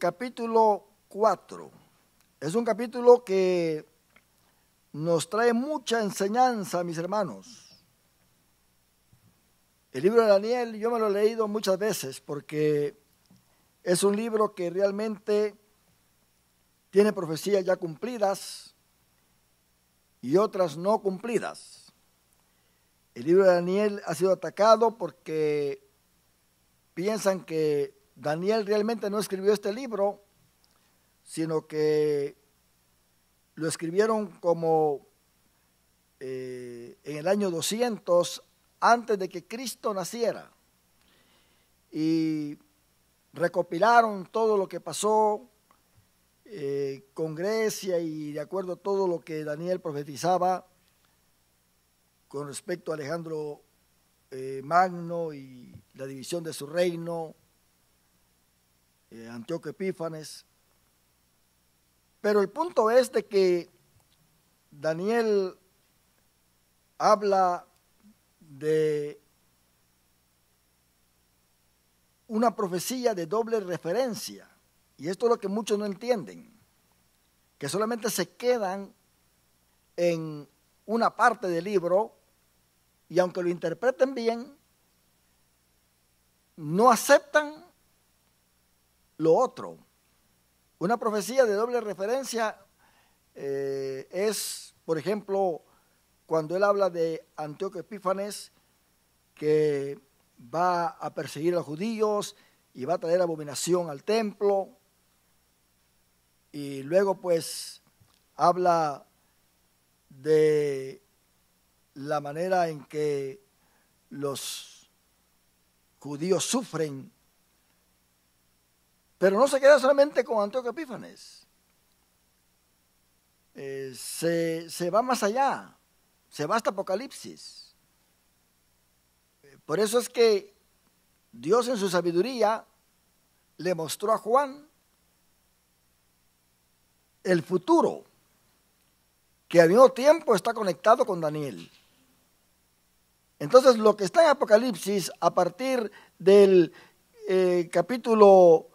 capítulo 4. Es un capítulo que nos trae mucha enseñanza, mis hermanos. El libro de Daniel yo me lo he leído muchas veces porque es un libro que realmente tiene profecías ya cumplidas y otras no cumplidas. El libro de Daniel ha sido atacado porque piensan que Daniel realmente no escribió este libro, sino que lo escribieron como eh, en el año 200 antes de que Cristo naciera. Y recopilaron todo lo que pasó eh, con Grecia y de acuerdo a todo lo que Daniel profetizaba con respecto a Alejandro eh, Magno y la división de su reino eh, Epífanes. Pero el punto es de que Daniel habla de una profecía de doble referencia. Y esto es lo que muchos no entienden, que solamente se quedan en una parte del libro y aunque lo interpreten bien, no aceptan lo otro. Una profecía de doble referencia eh, es, por ejemplo, cuando él habla de Antioquio Epífanes, que va a perseguir a los judíos y va a traer abominación al templo. Y luego pues habla de la manera en que los judíos sufren pero no se queda solamente con Antíoco Epífanes. Eh, se, va más allá, se va hasta Apocalipsis. Eh, por eso es que Dios en su sabiduría le mostró a Juan el futuro, que al mismo tiempo está conectado con Daniel. Entonces lo que está en Apocalipsis a partir del eh, capítulo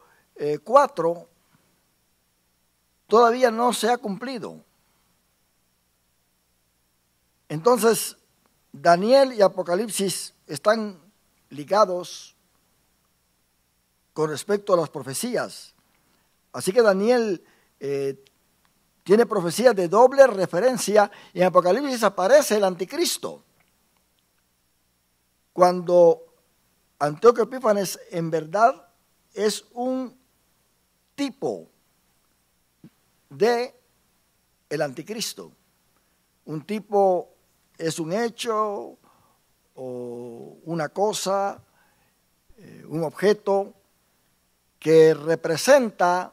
4 eh, todavía no se ha cumplido. Entonces, Daniel y Apocalipsis están ligados con respecto a las profecías. Así que Daniel eh, tiene profecías de doble referencia y en Apocalipsis aparece el anticristo. Cuando Antioquio Epífanes en verdad es un tipo de el anticristo. Un tipo es un hecho o una cosa, eh, un objeto que representa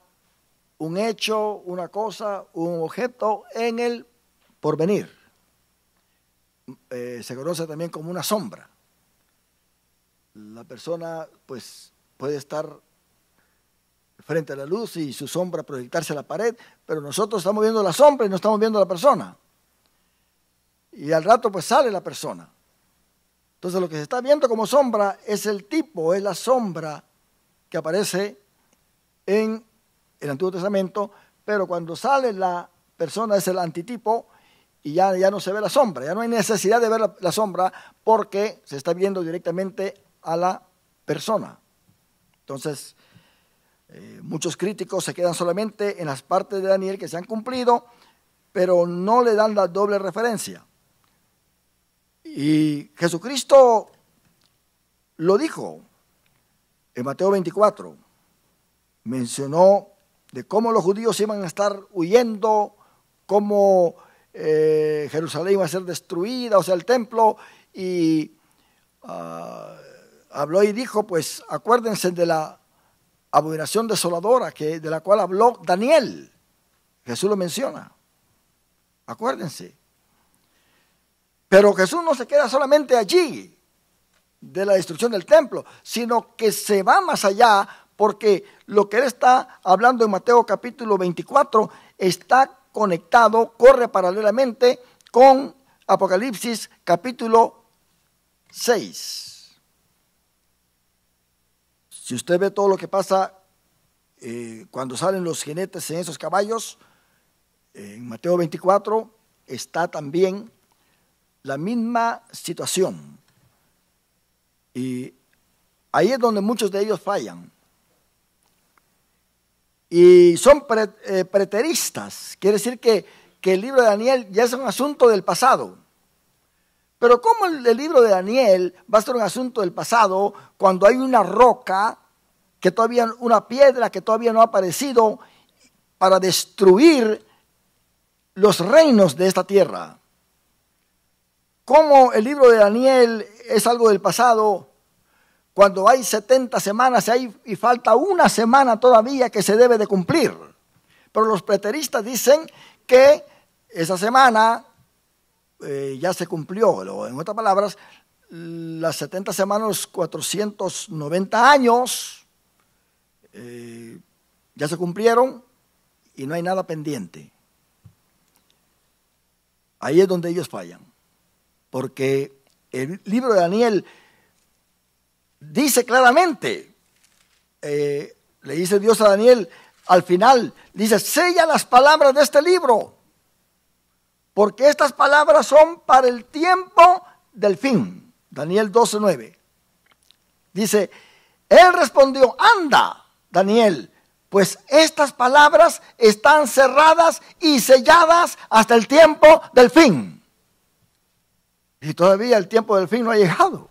un hecho, una cosa, un objeto en el porvenir. Eh, se conoce también como una sombra. La persona pues puede estar frente a la luz y su sombra proyectarse a la pared, pero nosotros estamos viendo la sombra y no estamos viendo a la persona. Y al rato pues sale la persona. Entonces lo que se está viendo como sombra es el tipo, es la sombra que aparece en el Antiguo Testamento, pero cuando sale la persona es el antitipo y ya, ya no se ve la sombra, ya no hay necesidad de ver la sombra porque se está viendo directamente a la persona. Entonces, eh, muchos críticos se quedan solamente en las partes de Daniel que se han cumplido, pero no le dan la doble referencia. Y Jesucristo lo dijo en Mateo 24. Mencionó de cómo los judíos iban a estar huyendo, cómo eh, Jerusalén iba a ser destruida, o sea, el templo, y ah, habló y dijo, pues acuérdense de la abominación desoladora que, de la cual habló Daniel. Jesús lo menciona. Acuérdense. Pero Jesús no se queda solamente allí de la destrucción del templo, sino que se va más allá porque lo que él está hablando en Mateo capítulo 24 está conectado, corre paralelamente con Apocalipsis capítulo 6. Si usted ve todo lo que pasa eh, cuando salen los jinetes en esos caballos, eh, en Mateo 24 está también la misma situación. Y ahí es donde muchos de ellos fallan. Y son eh, preteristas, quiere decir que el libro de Daniel ya es un asunto del pasado. Pero ¿cómo el, libro de Daniel va a ser un asunto del pasado cuando hay una roca, que todavía una piedra que todavía no ha aparecido para destruir los reinos de esta tierra? ¿Cómo el libro de Daniel es algo del pasado cuando hay 70 semanas y falta una semana todavía que se debe de cumplir? Pero los preteristas dicen que esa semana eh, ya se cumplió. En otras palabras, las 70 semanas, 490 años, eh, ya se cumplieron y no hay nada pendiente. Ahí es donde ellos fallan, porque el libro de Daniel dice claramente, eh, le dice Dios a Daniel al final, dice, sella las palabras de este libro porque estas palabras son para el tiempo del fin. Daniel 12:9. Dice, él respondió, anda, Daniel, pues estas palabras están cerradas y selladas hasta el tiempo del fin. Y todavía el tiempo del fin no ha llegado.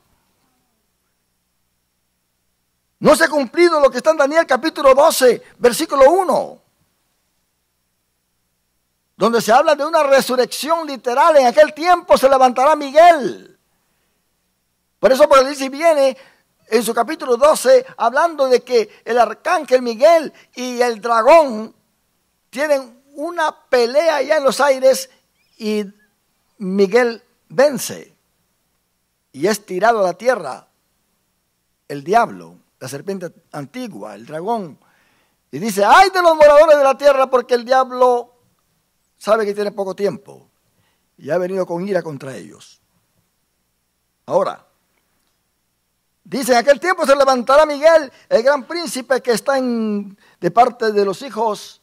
No se ha cumplido lo que está en Daniel capítulo 12, versículo 1 donde se habla de una resurrección literal, en aquel tiempo se levantará Miguel. Por eso Apocalipsis viene en su capítulo 12 hablando de que el arcángel Miguel y el dragón tienen una pelea allá en los aires y Miguel vence y es tirado a la tierra el diablo, la serpiente antigua, el dragón. Y dice, ay de los moradores de la tierra porque el diablo sabe que tiene poco tiempo y ha venido con ira contra ellos. Ahora, dice, en aquel tiempo se levantará Miguel, el gran príncipe que está de parte de los hijos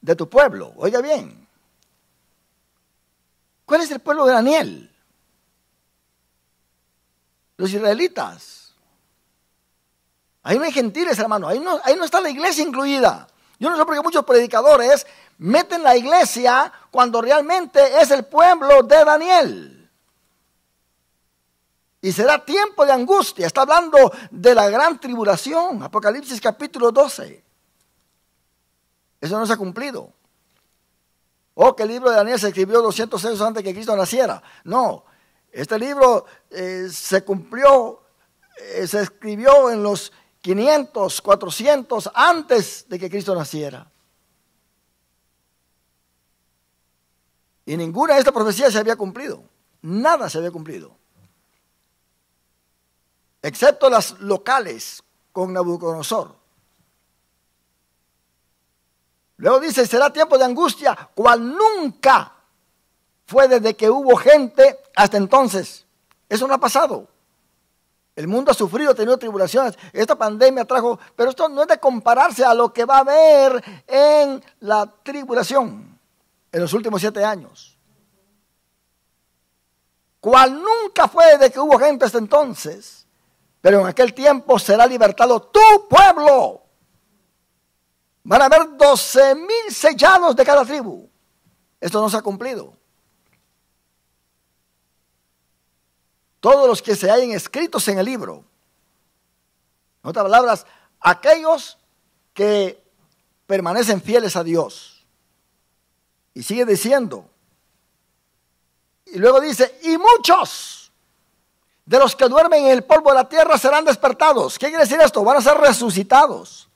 de tu pueblo. Oiga bien, ¿cuál es el pueblo de Daniel? Los israelitas. Ahí no hay gentiles, hermano. no, ahí no está la iglesia incluida. Yo no sé por qué muchos predicadores meten la iglesia cuando realmente es el pueblo de Daniel. Y será tiempo de angustia. Está hablando de la gran tribulación. Apocalipsis capítulo 12. Eso no se ha cumplido. O oh, que el libro de Daniel se escribió 200 años antes que Cristo naciera. No, este libro eh, se cumplió, eh, se escribió en los 500, 400 antes de que Cristo naciera. Y ninguna de estas profecías se había cumplido. Nada se había cumplido. Excepto las locales con Nabucodonosor. Luego dice, será tiempo de angustia, cual nunca fue desde que hubo gente hasta entonces. Eso no ha pasado. El mundo ha sufrido, ha tenido tribulaciones. Esta pandemia trajo, pero esto no es de compararse a lo que va a haber en la tribulación en los últimos siete años. Cual nunca fue de que hubo gente hasta entonces, pero en aquel tiempo será libertado tu pueblo. Van a haber 12 mil sellados de cada tribu. Esto no se ha cumplido. todos los que se hayan escritos en el libro. En otras palabras, aquellos que permanecen fieles a Dios. Y sigue diciendo. Y luego dice, y muchos de los que duermen en el polvo de la tierra serán despertados. ¿Qué quiere decir esto? Van a ser resucitados.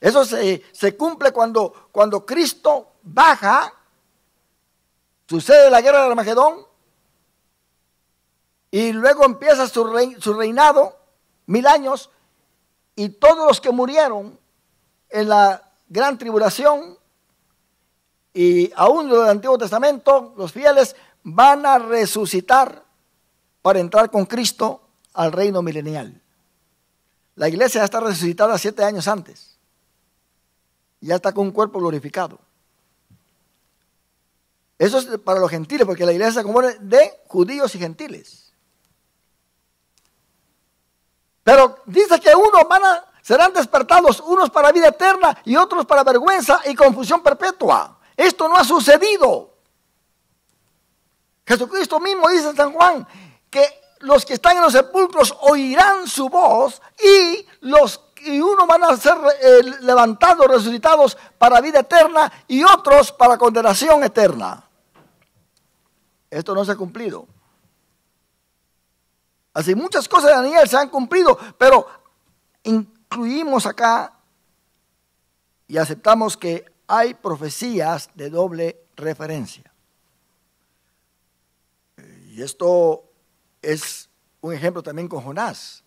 Eso se, cumple cuando, cuando Cristo baja, sucede la guerra de Armagedón, y luego empieza su, su reinado, mil años, y todos los que murieron en la gran tribulación, y aún en del Antiguo Testamento, los fieles, van a resucitar para entrar con Cristo al reino milenial. La iglesia ya está resucitada siete años antes. Ya está con un cuerpo glorificado. Eso es para los gentiles, porque la iglesia se compone de judíos y gentiles. Pero dice que unos van serán despertados, unos para vida eterna y otros para vergüenza y confusión perpetua. Esto no ha sucedido. Jesucristo mismo dice en San Juan que los que están en los sepulcros oirán su voz y los y unos van a ser eh, levantados, resucitados para vida eterna y otros para condenación eterna. Esto no se ha cumplido. Así, muchas cosas de Daniel se han cumplido, pero incluimos acá y aceptamos que hay profecías de doble referencia. Y esto es un ejemplo también con Jonás.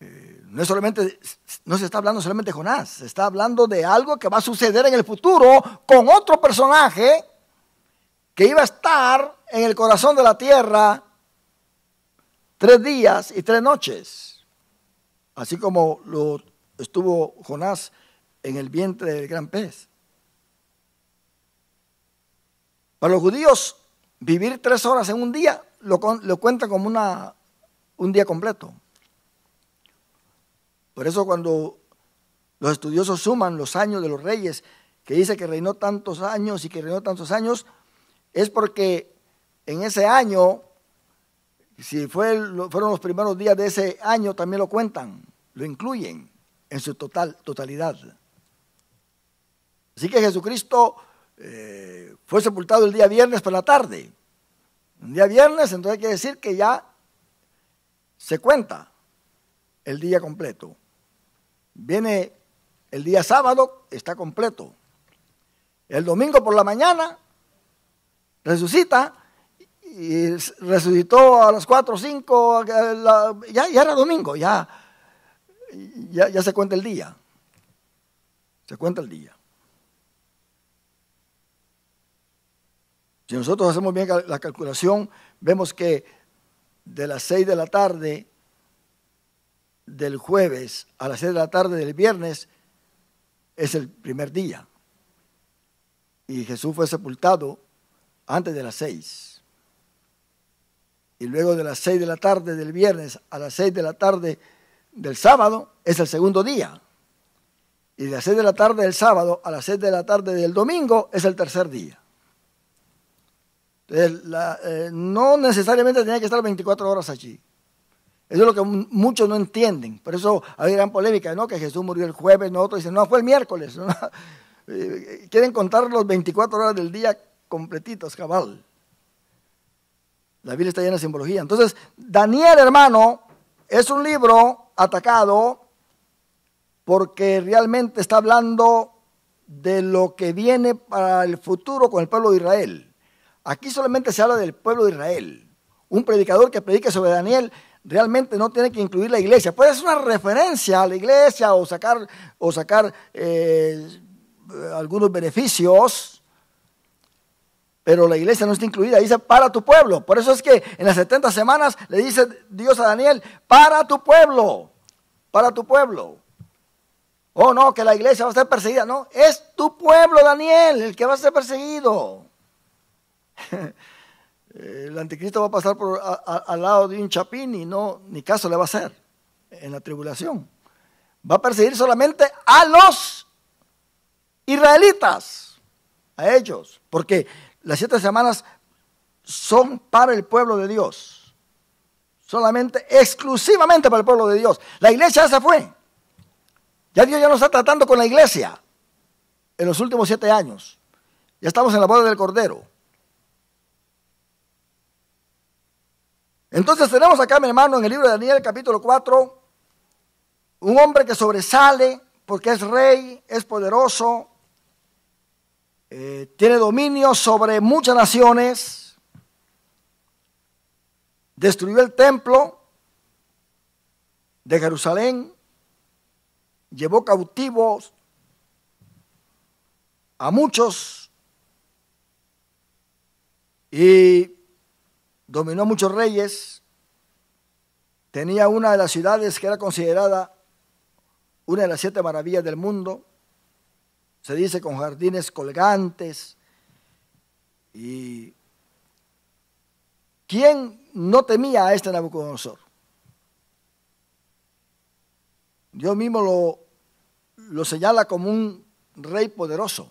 Eh, no, solamente, no se está hablando solamente de Jonás, se está hablando de algo que va a suceder en el futuro con otro personaje que iba a estar en el corazón de la tierra tres días y tres noches, así como lo estuvo Jonás en el vientre del gran pez. Para los judíos, vivir tres horas en un día lo, cuenta como una, un día completo. Por eso cuando los estudiosos suman los años de los reyes, que dice que reinó tantos años y que reinó tantos años, es porque en ese año si fue, fueron los primeros días de ese año, también lo cuentan, lo incluyen en su total, totalidad. Así que Jesucristo eh, fue sepultado el día viernes por la tarde. Un día viernes, entonces hay que decir que ya se cuenta el día completo. Viene el día sábado, está completo. El domingo por la mañana resucita y resucitó a las 4 o 5, ya, ya, era domingo, ya, ya, ya se cuenta el día. Se cuenta el día. Si nosotros hacemos bien la calculación, vemos que de las 6 de la tarde del jueves a las 6 de la tarde del viernes es el primer día. Y Jesús fue sepultado antes de las 6 y luego de las 6 de la tarde del viernes a las 6 de la tarde del sábado es el segundo día. Y de las 6 de la tarde del sábado a las 6 de la tarde del domingo es el tercer día. Entonces, eh, no necesariamente tenía que estar 24 horas allí. Eso es lo que muchos no entienden. Por eso hay gran polémica, ¿no? Que Jesús murió el jueves, no, otro dicen, no, fue el miércoles. Eh, quieren contar los 24 horas del día completitos, cabal. La Biblia está llena de simbología. Entonces, Daniel, hermano, es un libro atacado porque realmente está hablando de lo que viene para el futuro con el pueblo de Israel. Aquí solamente se habla del pueblo de Israel. Un predicador que predique sobre Daniel realmente no tiene que incluir la iglesia. Puede ser una referencia a la iglesia o sacar, o sacar eh, algunos beneficios, pero la iglesia no está incluida. Dice, para tu pueblo. Por eso es que en las 70 semanas le dice Dios a Daniel, para tu pueblo, para tu pueblo. Oh, no, que la iglesia va a ser perseguida. No, es tu pueblo, Daniel, el que va a ser perseguido. el anticristo va a pasar por, al lado de un chapín y no, ni caso le va a hacer en la tribulación. Va a perseguir solamente a los israelitas, a ellos, porque las siete semanas son para el pueblo de Dios. Solamente, exclusivamente para el pueblo de Dios. La iglesia se fue. Ya Dios ya nos está tratando con la iglesia en los últimos siete años. Ya estamos en la boda del Cordero. Entonces tenemos acá, mi hermano, en el libro de Daniel capítulo 4, un hombre que sobresale porque es rey, es poderoso, eh, tiene dominio sobre muchas naciones, destruyó el templo de Jerusalén, llevó cautivos a muchos y dominó a muchos reyes, tenía una de las ciudades que era considerada una de las siete maravillas del mundo, se dice con jardines colgantes. ¿Y quién no temía a este Nabucodonosor? Dios mismo lo, lo señala como un rey poderoso,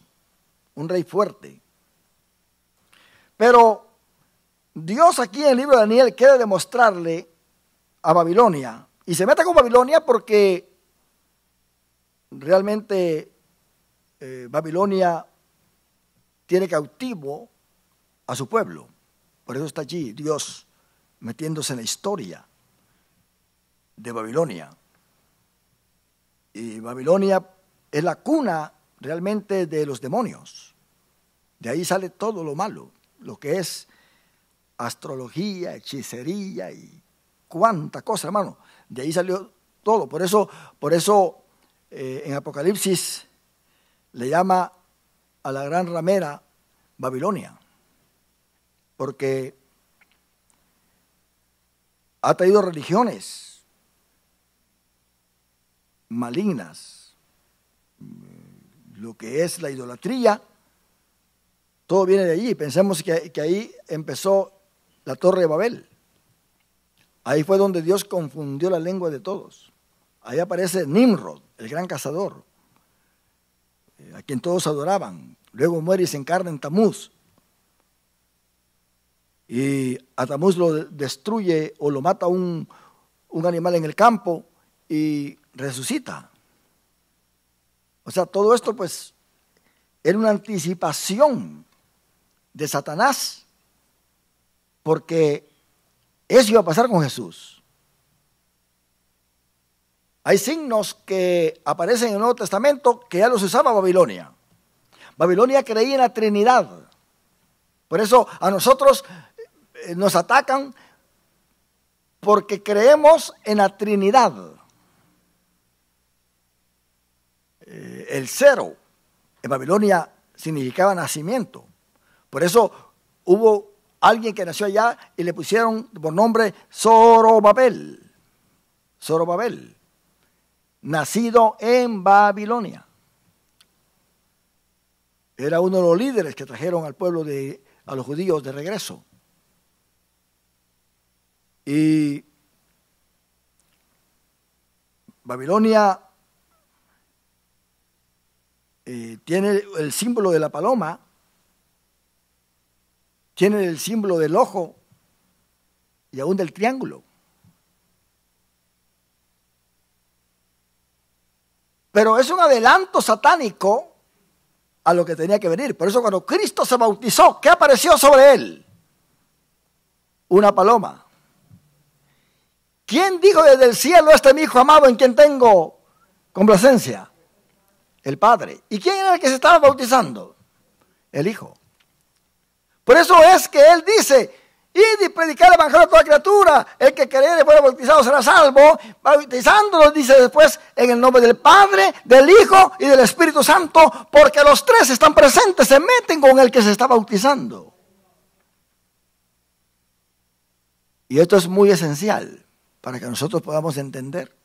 un rey fuerte. Pero Dios aquí en el libro de Daniel quiere demostrarle a Babilonia, y se mete con Babilonia porque realmente eh, Babilonia tiene cautivo a su pueblo. Por eso está allí Dios metiéndose en la historia de Babilonia. Y Babilonia es la cuna realmente de los demonios. De ahí sale todo lo malo, lo que es astrología, hechicería y cuánta cosa, hermano. De ahí salió todo. Por eso, por eso eh, en Apocalipsis le llama a la gran ramera Babilonia, porque ha traído religiones malignas, mm, lo que es la idolatría, todo viene de allí. Pensemos que, que ahí empezó la torre de Babel. Ahí fue donde Dios confundió la lengua de todos. Ahí aparece Nimrod, el gran cazador. Eh, a quien todos adoraban. Luego muere y se encarna en Tamuz. Y a Tamuz lo destruye o lo mata un, un animal en el campo y resucita. O sea, todo esto pues era una anticipación de Satanás, porque eso iba a pasar con Jesús. Hay signos que aparecen en el Nuevo Testamento que ya los usaba Babilonia. Babilonia creía en la Trinidad. Por eso a nosotros eh, nos atacan porque creemos en la Trinidad. Eh, el cero en Babilonia significaba nacimiento. Por eso hubo alguien que nació allá y le pusieron por nombre Zorobabel. Zorobabel nacido en Babilonia. Era uno de los líderes que trajeron al pueblo de a los judíos de regreso. Y Babilonia eh, tiene el símbolo de la paloma, tiene el símbolo del ojo y aún del triángulo. Pero es un adelanto satánico a lo que tenía que venir. Por eso cuando Cristo se bautizó, ¿qué apareció sobre él? Una paloma. ¿Quién dijo desde el cielo, este mi hijo amado en quien tengo complacencia? El Padre. ¿Y quién era el que se estaba bautizando? El Hijo. Por eso es que él dice, y de predicar el evangelio a toda criatura. El que y fuera bautizado será salvo. Bautizándolo, dice después, en el nombre del Padre, del Hijo y del Espíritu Santo. Porque los tres están presentes, se meten con el que se está bautizando. Y esto es muy esencial para que nosotros podamos entender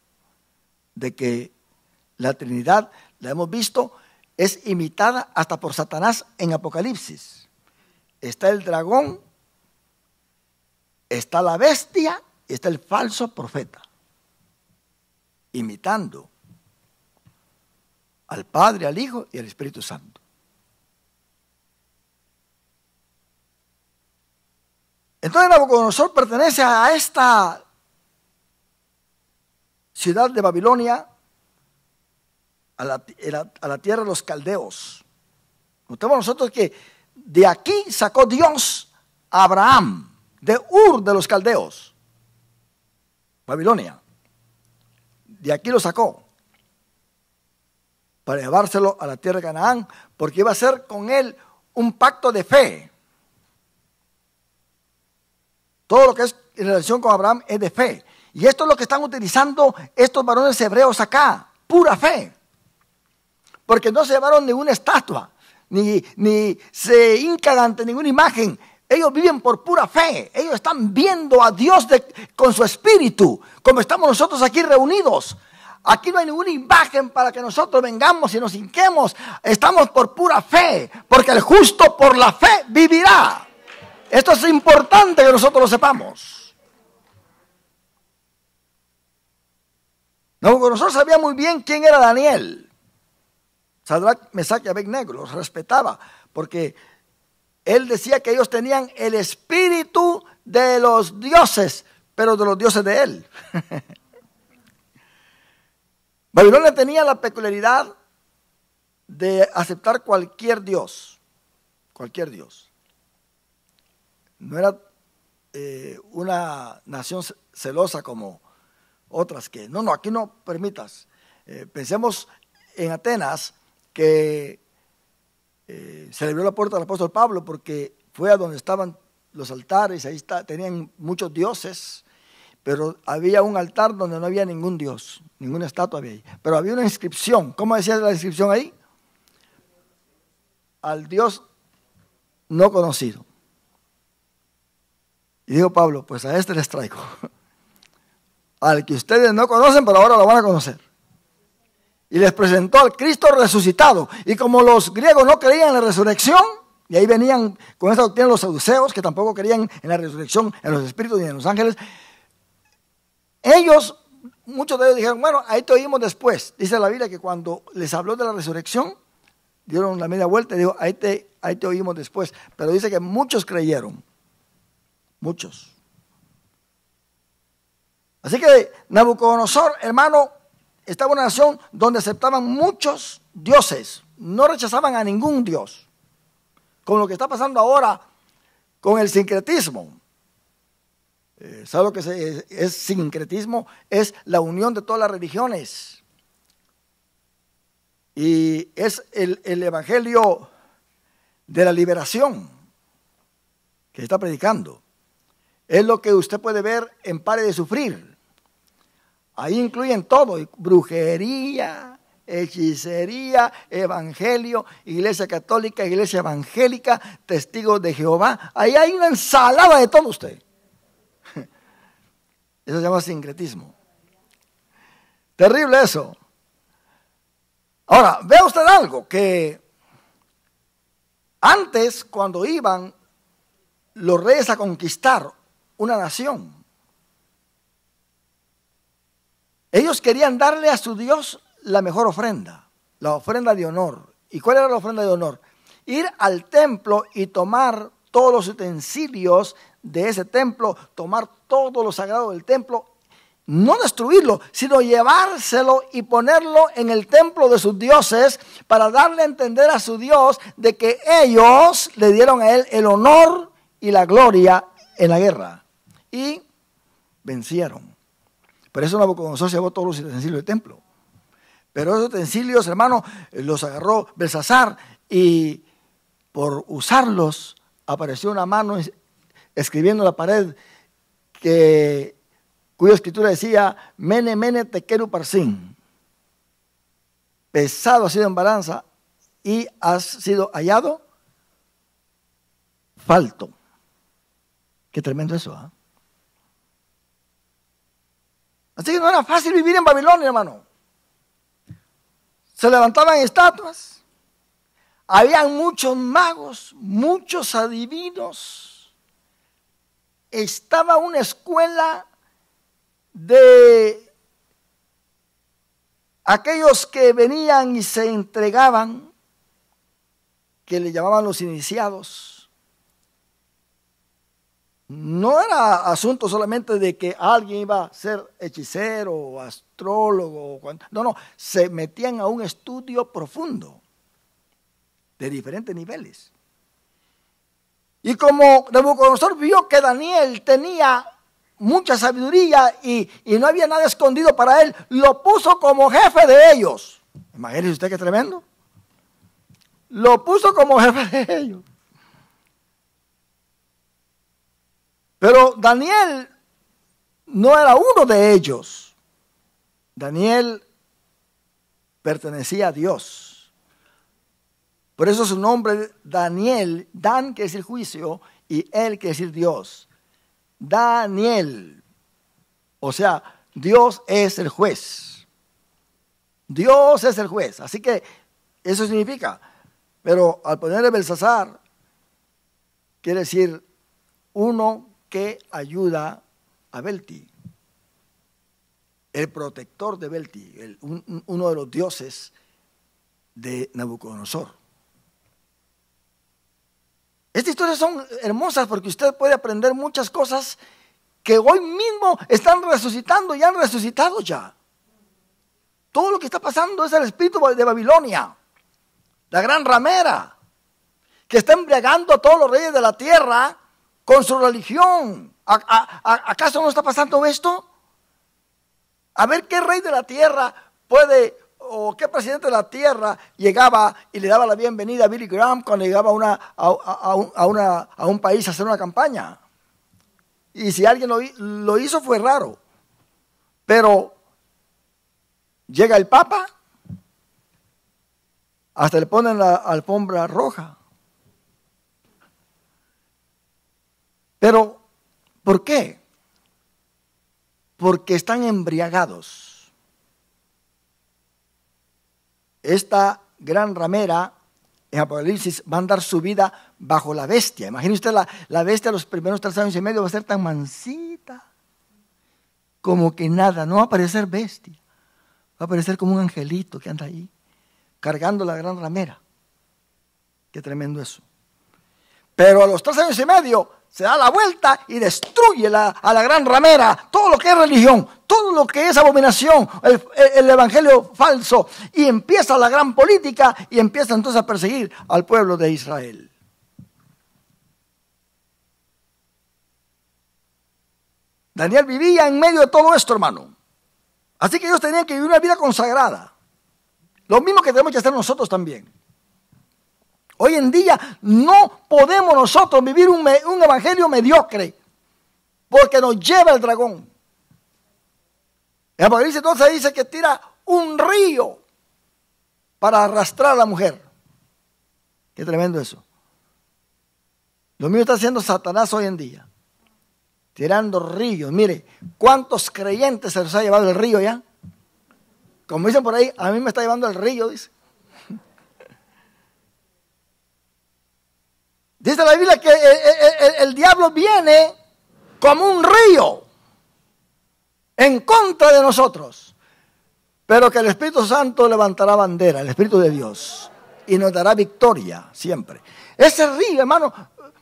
de que la Trinidad, la hemos visto, es imitada hasta por Satanás en Apocalipsis. Está el dragón Está la bestia y está el falso profeta, imitando al Padre, al Hijo y al Espíritu Santo. Entonces Nabucodonosor pertenece a esta ciudad de Babilonia, a la, tierra de los caldeos. Notemos nosotros que de aquí sacó Dios a Abraham de Ur de los caldeos, Babilonia. De aquí lo sacó para llevárselo a la tierra de Canaán, porque iba a ser con él un pacto de fe. Todo lo que es en relación con Abraham es de fe. Y esto es lo que están utilizando estos varones hebreos acá, pura fe. Porque no se llevaron ninguna estatua, ni, ni se hincan ante ninguna imagen. Ellos viven por pura fe. Ellos están viendo a Dios con su espíritu, como estamos nosotros aquí reunidos. Aquí no hay ninguna imagen para que nosotros vengamos y nos hinquemos. Estamos por pura fe, porque el justo por la fe vivirá. Esto es importante que nosotros lo sepamos. Nosotros sabíamos muy bien quién era Daniel. Sadrach, Mesach y Abednego los respetaba, porque él decía que ellos tenían el espíritu de los dioses, pero de los dioses de él. Babilonia tenía la peculiaridad de aceptar cualquier dios, cualquier dios. No era eh, una nación celosa como otras que, no, no, aquí no permitas. Eh, pensemos en Atenas, que eh, se le abrió la puerta al apóstol Pablo porque fue a donde estaban los altares, ahí está, tenían muchos dioses, pero había un altar donde no había ningún dios, ninguna estatua había ahí. Pero había una inscripción, ¿cómo decía la inscripción ahí? Al dios no conocido. Y dijo Pablo, pues a este les traigo. Al que ustedes no conocen, pero ahora lo van a conocer y les presentó al Cristo resucitado. Y como los griegos no creían en la resurrección, y ahí venían con esa doctrina los saduceos, que tampoco creían en la resurrección, en los espíritus ni en los ángeles, ellos, muchos de ellos dijeron, bueno, ahí te oímos después. Dice la Biblia que cuando les habló de la resurrección, dieron la media vuelta y dijo, ahí te, ahí te oímos después. Pero dice que muchos creyeron, muchos. Así que Nabucodonosor, hermano, estaba una nación donde aceptaban muchos dioses, no rechazaban a ningún dios, con lo que está pasando ahora con el sincretismo. Eh, ¿Sabe lo que es, sincretismo? Es la unión de todas las religiones. Y es el, el evangelio de la liberación que está predicando. Es lo que usted puede ver en Pare de Sufrir Ahí incluyen todo, brujería, hechicería, evangelio, iglesia católica, iglesia evangélica, testigos de Jehová. Ahí hay una ensalada de todo usted. Eso se llama sincretismo. Terrible eso. Ahora, vea usted algo, que antes cuando iban los reyes a conquistar una nación, Ellos querían darle a su Dios la mejor ofrenda, la ofrenda de honor. ¿Y cuál era la ofrenda de honor? Ir al templo y tomar todos los utensilios de ese templo, tomar todo lo sagrado del templo, no destruirlo, sino llevárselo y ponerlo en el templo de sus dioses para darle a entender a su Dios de que ellos le dieron a él el honor y la gloria en la guerra. Y vencieron. Por eso Nabucodonosor se llevó todos los utensilios del templo. Pero esos utensilios, hermano, eh, los agarró Belsasar y por usarlos apareció una mano escribiendo en la pared que, cuya escritura decía, mene, mene, tequeru, parsin. Pesado ha sido en balanza y has sido hallado falto. Qué tremendo eso, ¿ah? Así que no era fácil vivir en Babilonia, hermano. Se levantaban estatuas. Habían muchos magos, muchos adivinos. Estaba una escuela de aquellos que venían y se entregaban, que le llamaban los iniciados no era asunto solamente de que alguien iba a ser hechicero o astrólogo. No, no, se metían a un estudio profundo de diferentes niveles. Y como Nabucodonosor vio que Daniel tenía mucha sabiduría y, no había nada escondido para él, lo puso como jefe de ellos. Imagínese usted qué tremendo. Lo puso como jefe de ellos. Pero Daniel no era uno de ellos. Daniel pertenecía a Dios. Por eso su nombre Daniel, Dan que es el juicio y él que es el Dios. Daniel. O sea, Dios es el juez. Dios es el juez. Así que eso significa. Pero al ponerle Belsasar, quiere decir uno que ayuda a Belti, el protector de Belti, uno de los dioses de Nabucodonosor. Estas historias son hermosas porque usted puede aprender muchas cosas que hoy mismo están resucitando y han resucitado ya. Todo lo que está pasando es el espíritu de Babilonia, la gran ramera, que está embriagando a todos los reyes de la tierra con su religión. acaso no está pasando esto? A ver qué rey de la tierra puede o qué presidente de la tierra llegaba y le daba la bienvenida a Billy Graham cuando llegaba a, una, a, un país a hacer una campaña. Y si alguien lo, lo hizo fue raro. Pero llega el Papa, hasta le ponen la alfombra roja. Pero, ¿por qué? Porque están embriagados. Esta gran ramera en Apocalipsis va a andar su vida bajo la bestia. Imagínense usted la, bestia bestia los primeros tres años y medio va a ser tan mansita como que nada, no va a parecer bestia, va a parecer como un angelito que anda ahí cargando la gran ramera. Qué tremendo eso. Pero a los tres años y medio se da la vuelta y destruye a la gran ramera, todo lo que es religión, todo lo que es abominación, el, el, evangelio falso, y empieza la gran política y empieza entonces a perseguir al pueblo de Israel. Daniel vivía en medio de todo esto, hermano. Así que ellos tenían que vivir una vida consagrada. Lo mismo que tenemos que hacer nosotros también. Hoy en día no podemos nosotros vivir un, evangelio mediocre porque nos lleva el dragón. El Apocalipsis entonces dice que tira un río para arrastrar a la mujer. Qué tremendo eso. Lo mismo está haciendo Satanás hoy en día. Tirando ríos. Mire, ¿cuántos creyentes se los ha llevado el río ya? Como dicen por ahí, a mí me está llevando el río, dice. Dice la Biblia que el, diablo viene como un río en contra de nosotros, pero que el Espíritu Santo levantará bandera, el Espíritu de Dios, y nos dará victoria siempre. Ese río, hermano,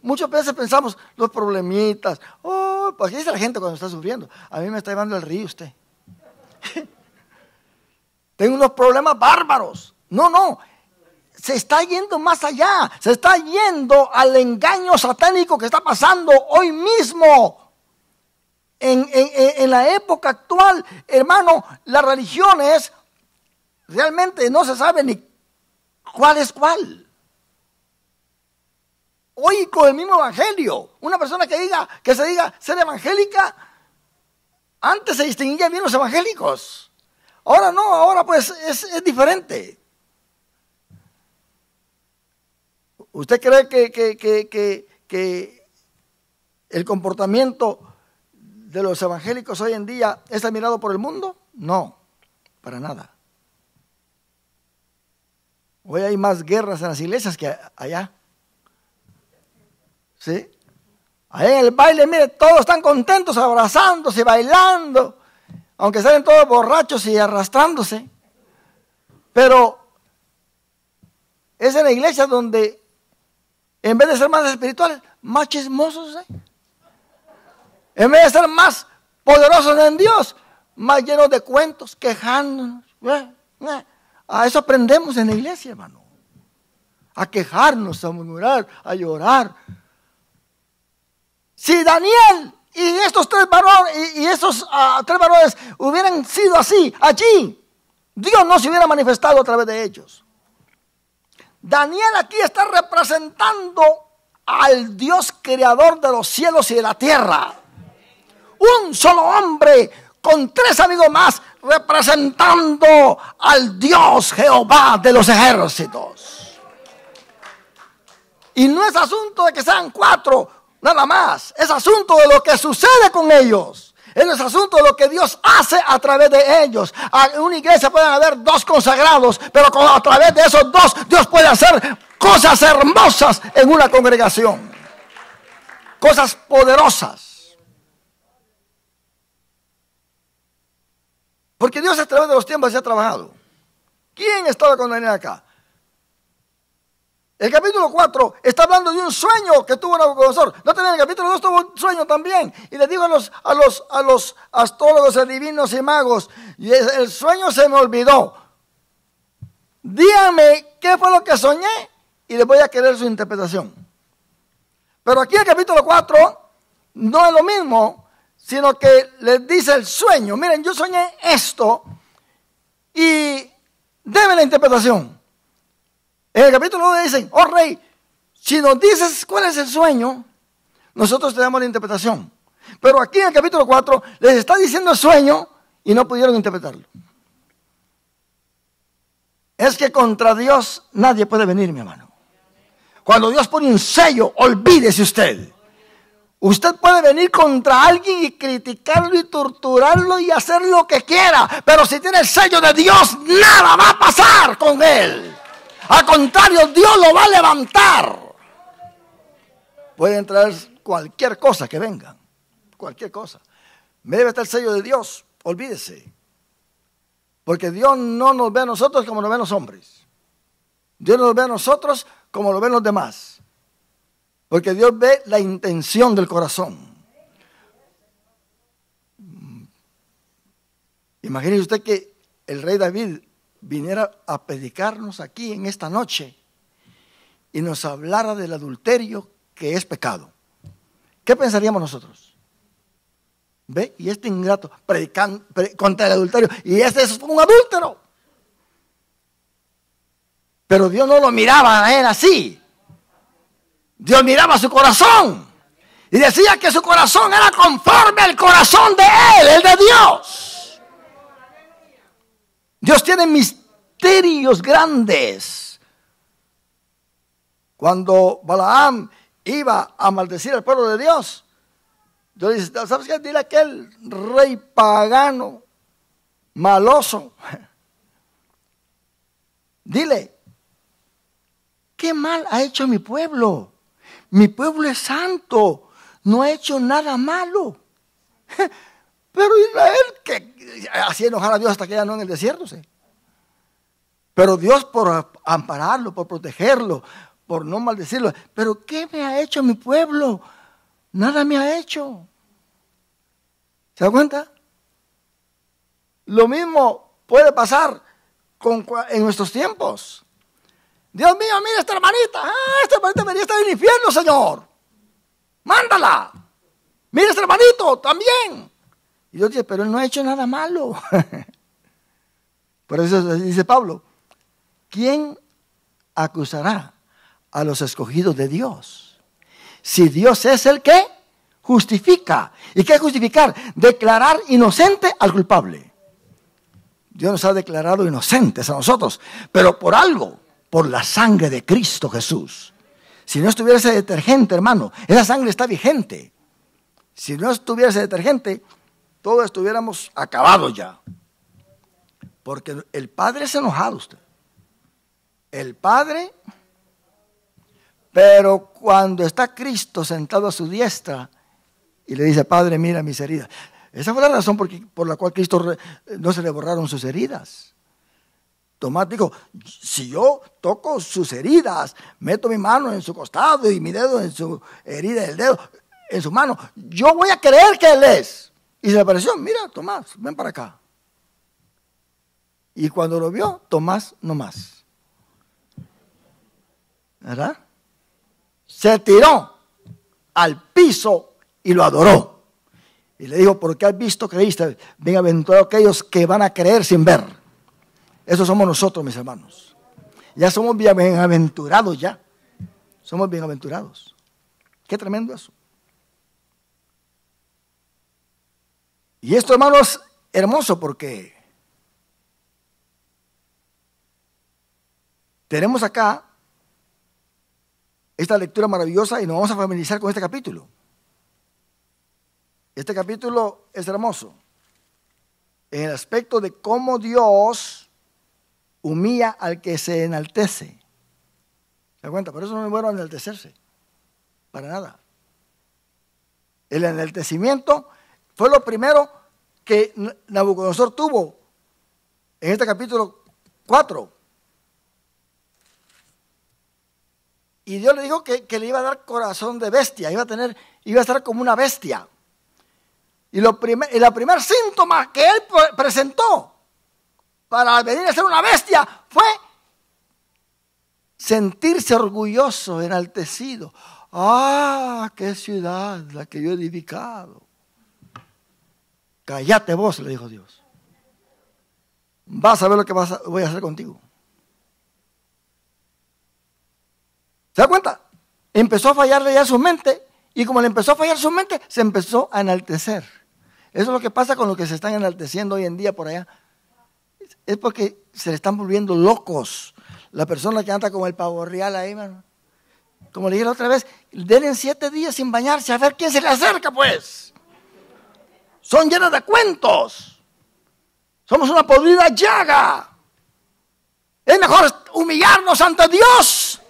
muchas veces pensamos los problemitas, oh, pues ¿qué dice la gente cuando está sufriendo? A mí me está llevando el río usted. Tengo unos problemas bárbaros. No, no, se está yendo más allá, se está yendo al engaño satánico que está pasando hoy mismo. En, la época actual, hermano, las religiones realmente no se sabe ni cuál es cuál. Hoy con el mismo evangelio, una persona que diga, que se diga ser evangélica, antes se distinguían bien los evangélicos. Ahora no, ahora pues es, es diferente. ¿Usted cree que, el comportamiento de los evangélicos hoy en día es admirado por el mundo? No, para nada. Hoy hay más guerras en las iglesias que allá. ¿Sí? Allá en el baile, mire, todos están contentos, abrazándose, bailando, aunque salen todos borrachos y arrastrándose. Pero es en la iglesia donde en vez de ser más espirituales, más chismosos. En vez de ser más poderosos en Dios, más llenos de cuentos, quejándonos. Eh, eh. A eso aprendemos en la iglesia, hermano. A quejarnos, a murmurar, a llorar. Si Daniel y estos tres varones, y, estos ah, tres varones hubieran sido así, allí, Dios no se hubiera manifestado a través de ellos. Daniel aquí está representando al Dios creador de los cielos y de la tierra. Un solo hombre con tres amigos más representando al Dios Jehová de los ejércitos. Y no es asunto de que sean cuatro, nada más. Es asunto de lo que sucede con ellos. En los asuntos de lo que Dios hace a través de ellos. Ah, en una iglesia pueden haber dos consagrados, pero a través de esos dos Dios puede hacer cosas hermosas en una congregación. Cosas poderosas. Porque Dios a través de los tiempos ya ha trabajado. ¿Quién estaba con Daniel acá? El capítulo 4 está hablando de un sueño que tuvo Nabucodonosor. No tenía el capítulo 2 tuvo un sueño también. Y le digo a los, a los, a los astrólogos, adivinos y magos, y el sueño se me olvidó. Díganme qué fue lo que soñé y les voy a querer su interpretación. Pero aquí el capítulo 4 no es lo mismo, sino que les dice el sueño. Miren, yo soñé esto y debe la interpretación. En el capítulo 1 dicen, oh rey, si nos dices cuál es el sueño, nosotros te damos la interpretación. Pero aquí en el capítulo 4 les está diciendo el sueño y no pudieron interpretarlo. Es que contra Dios nadie puede venir, mi hermano. Cuando Dios pone un sello, olvídese usted. Usted puede venir contra alguien y criticarlo y torturarlo y hacer lo que quiera, pero si tiene el sello de Dios, nada va a pasar con él. A contrario, Dios lo va a levantar. Puede entrar cualquier cosa que vengan, Cualquier cosa. Me debe estar el sello de Dios. Olvídese. Porque Dios no nos ve a nosotros como nos ven los hombres. Dios nos ve a nosotros como lo ven los demás. Porque Dios ve la intención del corazón. Imagínese usted que el rey David viniera a predicarnos aquí en esta noche y nos hablara del adulterio que es pecado. ¿Qué pensaríamos nosotros? ¿Ve? Y este ingrato predicando contra el adulterio. Y ese es un adúltero. Pero Dios no lo miraba a él así. Dios miraba su corazón. Y decía que su corazón era conforme al corazón de él, el de Dios. Dios tiene misterios grandes. Cuando Balaam iba a maldecir al pueblo de Dios, Dios dice, ¿sabes qué? Dile a aquel rey pagano, maloso. Dile, ¿qué mal ha hecho mi pueblo? Mi pueblo es santo, no ha hecho nada malo. Pero Israel que hacía enojar a Dios hasta que ya no en el desierto. ¿sí? Pero Dios por ampararlo, por protegerlo, por no maldecirlo. Pero ¿qué me ha hecho mi pueblo? Nada me ha hecho. ¿Se da cuenta? Lo mismo puede pasar en nuestros tiempos. Dios mío, mira esta hermanita. Ah, esta hermanita debería estar en el infierno, Señor. Mándala. Mira este hermanito también. Y Dios dice, pero él no ha hecho nada malo. Por eso dice Pablo, ¿quién acusará a los escogidos de Dios? Si Dios es el que justifica. ¿Y qué justificar? Declarar inocente al culpable. Dios nos ha declarado inocentes a nosotros, pero por algo, por la sangre de Cristo Jesús. Si no estuviese detergente, hermano, esa sangre está vigente. Si no estuviese ese detergente, todos estuviéramos acabados ya. Porque el Padre es enojado usted. El Padre, pero cuando está Cristo sentado a su diestra y le dice, Padre, mira mis heridas. Esa fue la razón por, la cual Cristo no se le borraron sus heridas. Tomás dijo, si yo toco sus heridas, meto mi mano en su costado y mi dedo en su herida el dedo, en su mano, yo voy a creer que Él es. Y se le apareció, mira, Tomás, ven para acá. Y cuando lo vio, Tomás no más. ¿Verdad? Se tiró al piso y lo adoró. Y le dijo, porque has visto, creíste. Bienaventurados aquellos que van a creer sin ver. Eso somos nosotros, mis hermanos. Ya somos bienaventurados ya. Somos bienaventurados. Qué tremendo eso. Y esto, hermanos, hermoso porque tenemos acá esta lectura maravillosa y nos vamos a familiarizar con este capítulo. Este capítulo es hermoso en el aspecto de cómo Dios humilla al que se enaltece. ¿Se cuenta? Por eso no es bueno enaltecerse, para nada. El enaltecimiento fue lo primero que Nabucodonosor tuvo en este capítulo 4. Y Dios le dijo que, le iba a dar corazón de bestia, iba a tener, iba a estar como una bestia. Y, lo primer, y la primer síntoma que él presentó para venir a ser una bestia fue sentirse orgulloso, enaltecido. Ah, qué ciudad la que yo he edificado callate vos, le dijo Dios. Vas a ver lo que vas voy a hacer contigo. ¿Se da cuenta? Empezó a fallarle ya su mente y como le empezó a fallar su mente, se empezó a enaltecer. Eso es lo que pasa con los que se están enalteciendo hoy en día por allá. Es porque se le están volviendo locos. La persona que anda como el pavo real ahí, Como le dije la otra vez, denle siete días sin bañarse a ver quién se le acerca, pues son llenas de cuentos. Somos una podrida llaga. Es mejor humillarnos ante Dios.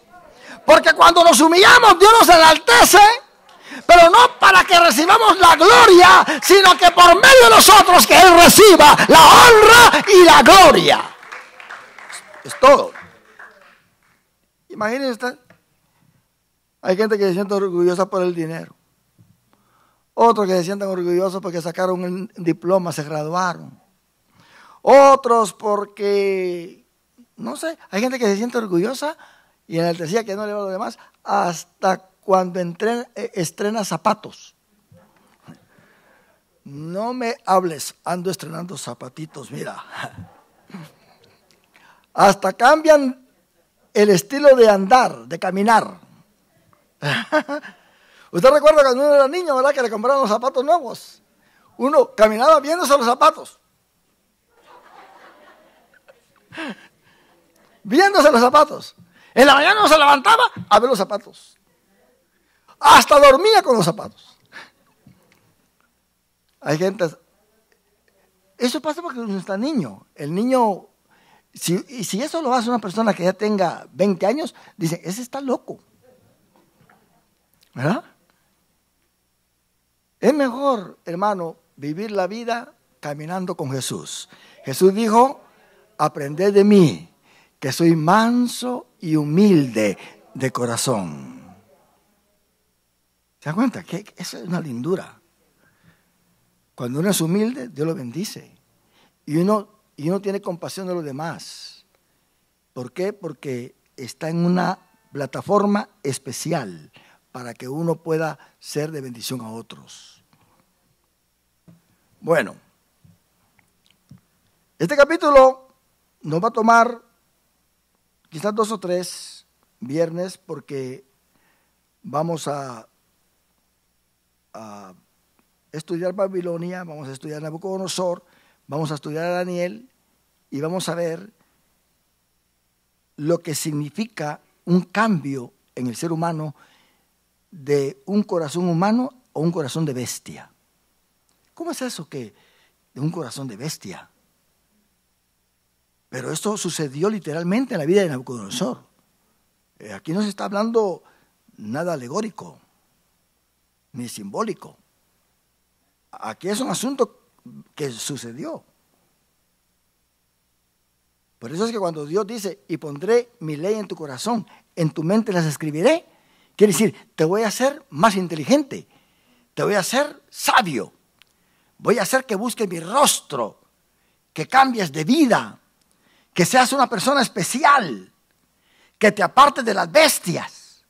Porque cuando nos humillamos, Dios nos enaltece. Pero no para que recibamos la gloria, sino que por medio de nosotros que Él reciba la honra y la gloria. Es todo. Imagínense Hay gente que se siente orgullosa por el dinero. Otros que se sientan orgullosos porque sacaron el diploma, se graduaron. Otros porque, no sé, hay gente que se siente orgullosa y en el decía que no le va lo demás hasta cuando eh, estrena zapatos. No me hables, ando estrenando zapatitos, mira. Hasta cambian el estilo de andar, de caminar. Usted recuerda cuando uno era niño, ¿verdad? Que le compraron los zapatos nuevos. Uno caminaba viéndose los zapatos. Viéndose los zapatos. En la mañana uno se levantaba a ver los zapatos. Hasta dormía con los zapatos. Hay gente. Eso pasa porque uno está niño. El niño. y si eso lo hace una persona que ya tenga 20 años, dice, ese está loco. ¿Verdad? mejor, hermano, vivir la vida caminando con Jesús. Jesús dijo, aprended de mí, que soy manso y humilde de corazón. ¿Se da cuenta? Que esa es una lindura. Cuando uno es humilde, Dios lo bendice. Y uno, y uno tiene compasión de los demás. ¿Por qué? Porque está en una plataforma especial para que uno pueda ser de bendición a otros. Bueno, este capítulo nos va a tomar quizás dos o tres viernes porque vamos a, estudiar Babilonia, vamos a estudiar Nabucodonosor, vamos a estudiar a Daniel y vamos a ver lo que significa un cambio en el ser humano de un corazón humano o un corazón de bestia. ¿Cómo es eso que de un corazón de bestia? Pero esto sucedió literalmente en la vida de Nabucodonosor. Eh, aquí no se está hablando nada alegórico ni simbólico. Aquí es un asunto que sucedió. Por eso es que cuando Dios dice, y pondré mi ley en tu corazón, en tu mente las escribiré, quiere decir, te voy a hacer más inteligente, te voy a hacer sabio. Voy a hacer que busques mi rostro, que cambies de vida, que seas una persona especial, que te apartes de las bestias,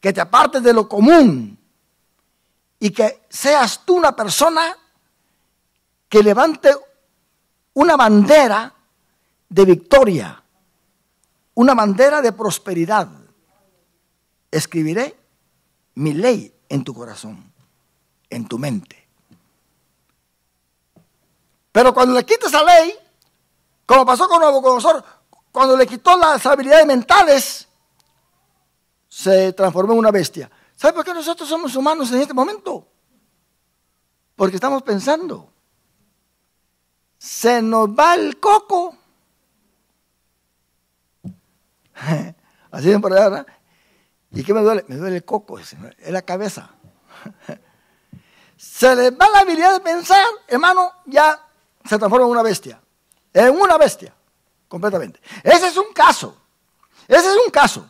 que te apartes de lo común y que seas tú una persona que levante una bandera de victoria, una bandera de prosperidad. Escribiré mi ley en tu corazón, en tu mente. Pero cuando le quita esa ley, como pasó con Nabucodonosor, cuando le quitó las habilidades mentales, se transformó en una bestia. ¿Sabe por qué nosotros somos humanos en este momento? Porque estamos pensando. Se nos va el coco. Así es por allá, ¿verdad? ¿Y qué me duele? Me duele el coco, es la cabeza. Se les va la habilidad de pensar, hermano, ya se transforma en una bestia. En una bestia, completamente. Ese es un caso. Ese es un caso.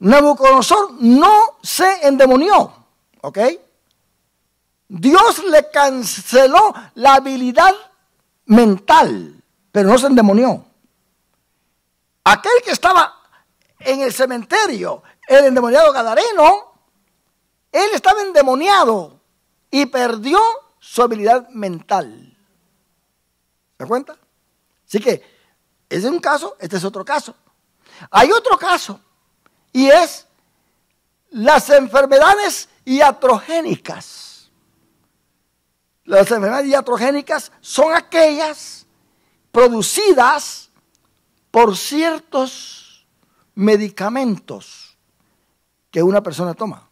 Nabucodonosor no se endemonió, ¿ok? Dios le canceló la habilidad mental, pero no se endemonió. Aquel que estaba en el cementerio, el endemoniado Gadareno, él estaba endemoniado y perdió su habilidad mental da cuenta? Así que ese es un caso, este es otro caso. Hay otro caso y es las enfermedades iatrogénicas. Las enfermedades iatrogénicas son aquellas producidas por ciertos medicamentos que una persona toma.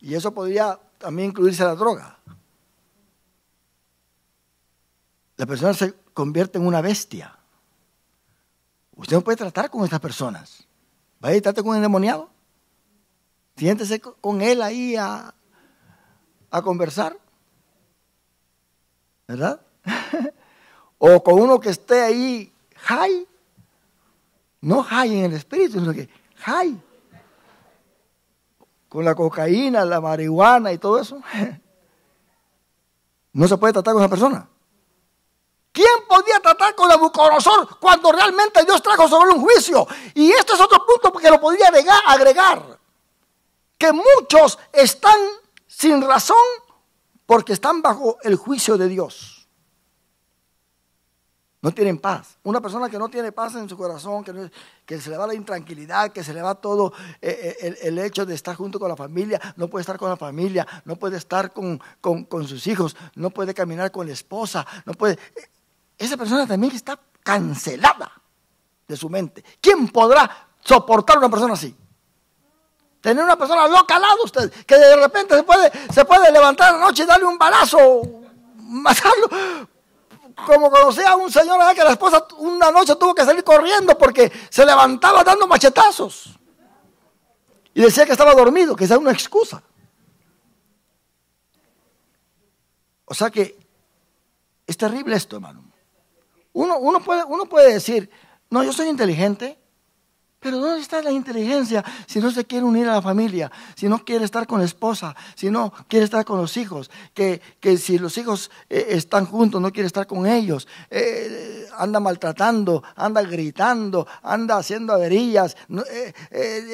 Y eso podría también incluirse la droga. la persona se convierte en una bestia. Usted no puede tratar con estas personas. Vaya y trate con un endemoniado. Siéntese con él ahí a, conversar. ¿Verdad? o con uno que esté ahí high. No high en el espíritu, sino que high. Con la cocaína, la marihuana y todo eso. no se puede tratar con esa persona. ¿Quién podía tratar con la bucorosor cuando realmente Dios trajo sobre un juicio? Y este es otro punto que lo podría agregar, Que muchos están sin razón porque están bajo el juicio de Dios. No tienen paz. Una persona que no tiene paz en su corazón, que, que se le va la intranquilidad, que se le va todo eh, eh, el, hecho de estar junto con la familia, no puede estar con la familia, no puede estar con, sus hijos, no puede caminar con la esposa, no puede... Eh, esa persona también está cancelada de su mente. ¿Quién podrá soportar una persona así? Tener una persona loca al lado usted, que de repente se puede, se puede levantar a la noche y darle un balazo, matarlo. Como conocía a un señor que la esposa una noche tuvo que salir corriendo porque se levantaba dando machetazos. Y decía que estaba dormido, que esa es una excusa. O sea que es terrible esto, hermano. Uno, puede, decir, no, yo soy inteligente, pero ¿dónde está la inteligencia si no se quiere unir a la familia, si no quiere estar con la esposa, si no quiere estar con los hijos, que, que si los hijos eh, están juntos no quiere estar con ellos, eh, anda maltratando, anda gritando, anda haciendo averías, eh,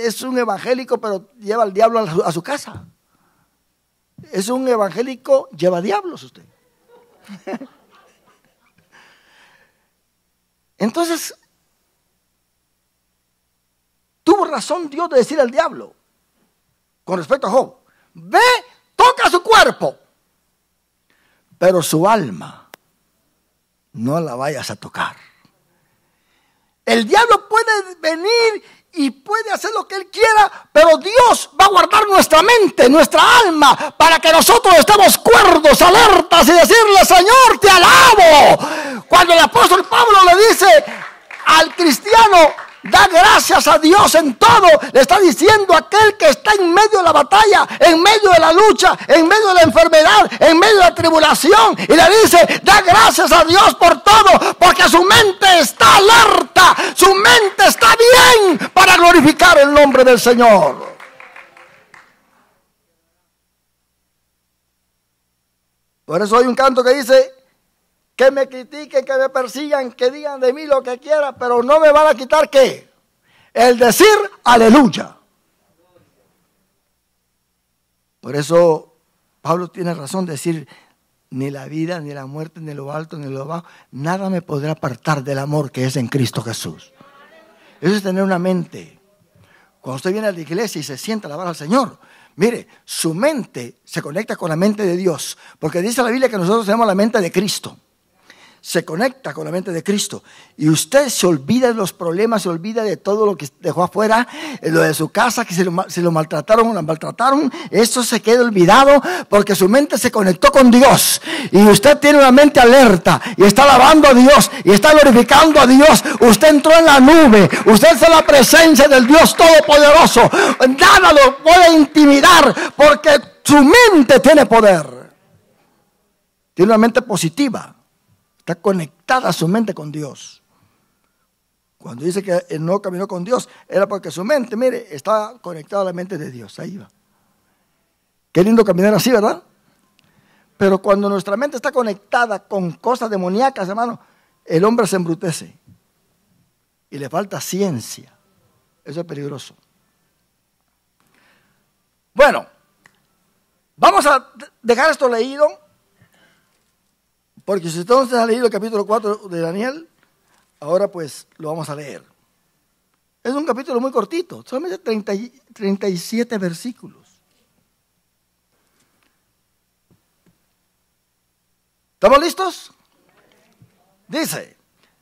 es un evangélico pero lleva al diablo a su casa. Es un evangélico, lleva diablos usted. Entonces, tuvo razón Dios de decir al diablo con respecto a Job, ve, toca su cuerpo, pero su alma no la vayas a tocar. El diablo puede venir y puede hacer lo que él quiera, pero Dios va a guardar nuestra mente, nuestra alma, para que nosotros estemos cuerdos, alertas y decirle, Señor, te alabo. Cuando el apóstol Pablo le dice al cristiano, da gracias a Dios en todo, le está diciendo a aquel que está en medio de la batalla, en medio de la lucha, en medio de la enfermedad, en medio de la tribulación, y le dice, da gracias a Dios por todo, porque su mente está alerta, su mente está bien para glorificar el nombre del Señor. Por eso hay un canto que dice, que me critiquen, que me persigan, que digan de mí lo que quieran, pero no me van a quitar qué? El decir aleluya. Por eso Pablo tiene razón de decir, ni la vida, ni la muerte, ni lo alto, ni lo bajo, nada me podrá apartar del amor que es en Cristo Jesús. Eso es tener una mente. Cuando usted viene a la iglesia y se sienta a alabar al Señor, mire, su mente se conecta con la mente de Dios, porque dice la Biblia que nosotros tenemos la mente de Cristo se conecta con la mente de Cristo y usted se olvida de los problemas, se olvida de todo lo que dejó afuera, eh, lo de su casa, que se lo, lo maltrataron o la maltrataron, eso se queda olvidado porque su mente se conectó con Dios y usted tiene una mente alerta y está alabando a Dios y está glorificando a Dios, usted entró en la nube, usted está en la presencia del Dios Todopoderoso, nada lo puede intimidar porque su mente tiene poder, tiene una mente positiva. Está conectada su mente con Dios. Cuando dice que no caminó con Dios, era porque su mente, mire, está conectada a la mente de Dios. Ahí va. Qué lindo caminar así, ¿verdad? Pero cuando nuestra mente está conectada con cosas demoníacas, hermano, el hombre se embrutece. Y le falta ciencia. Eso es peligroso. Bueno, vamos a dejar esto leído porque si usted no ha leído el capítulo 4 de Daniel, ahora pues lo vamos a leer. Es un capítulo muy cortito, solamente 37 versículos. ¿Estamos listos? Dice,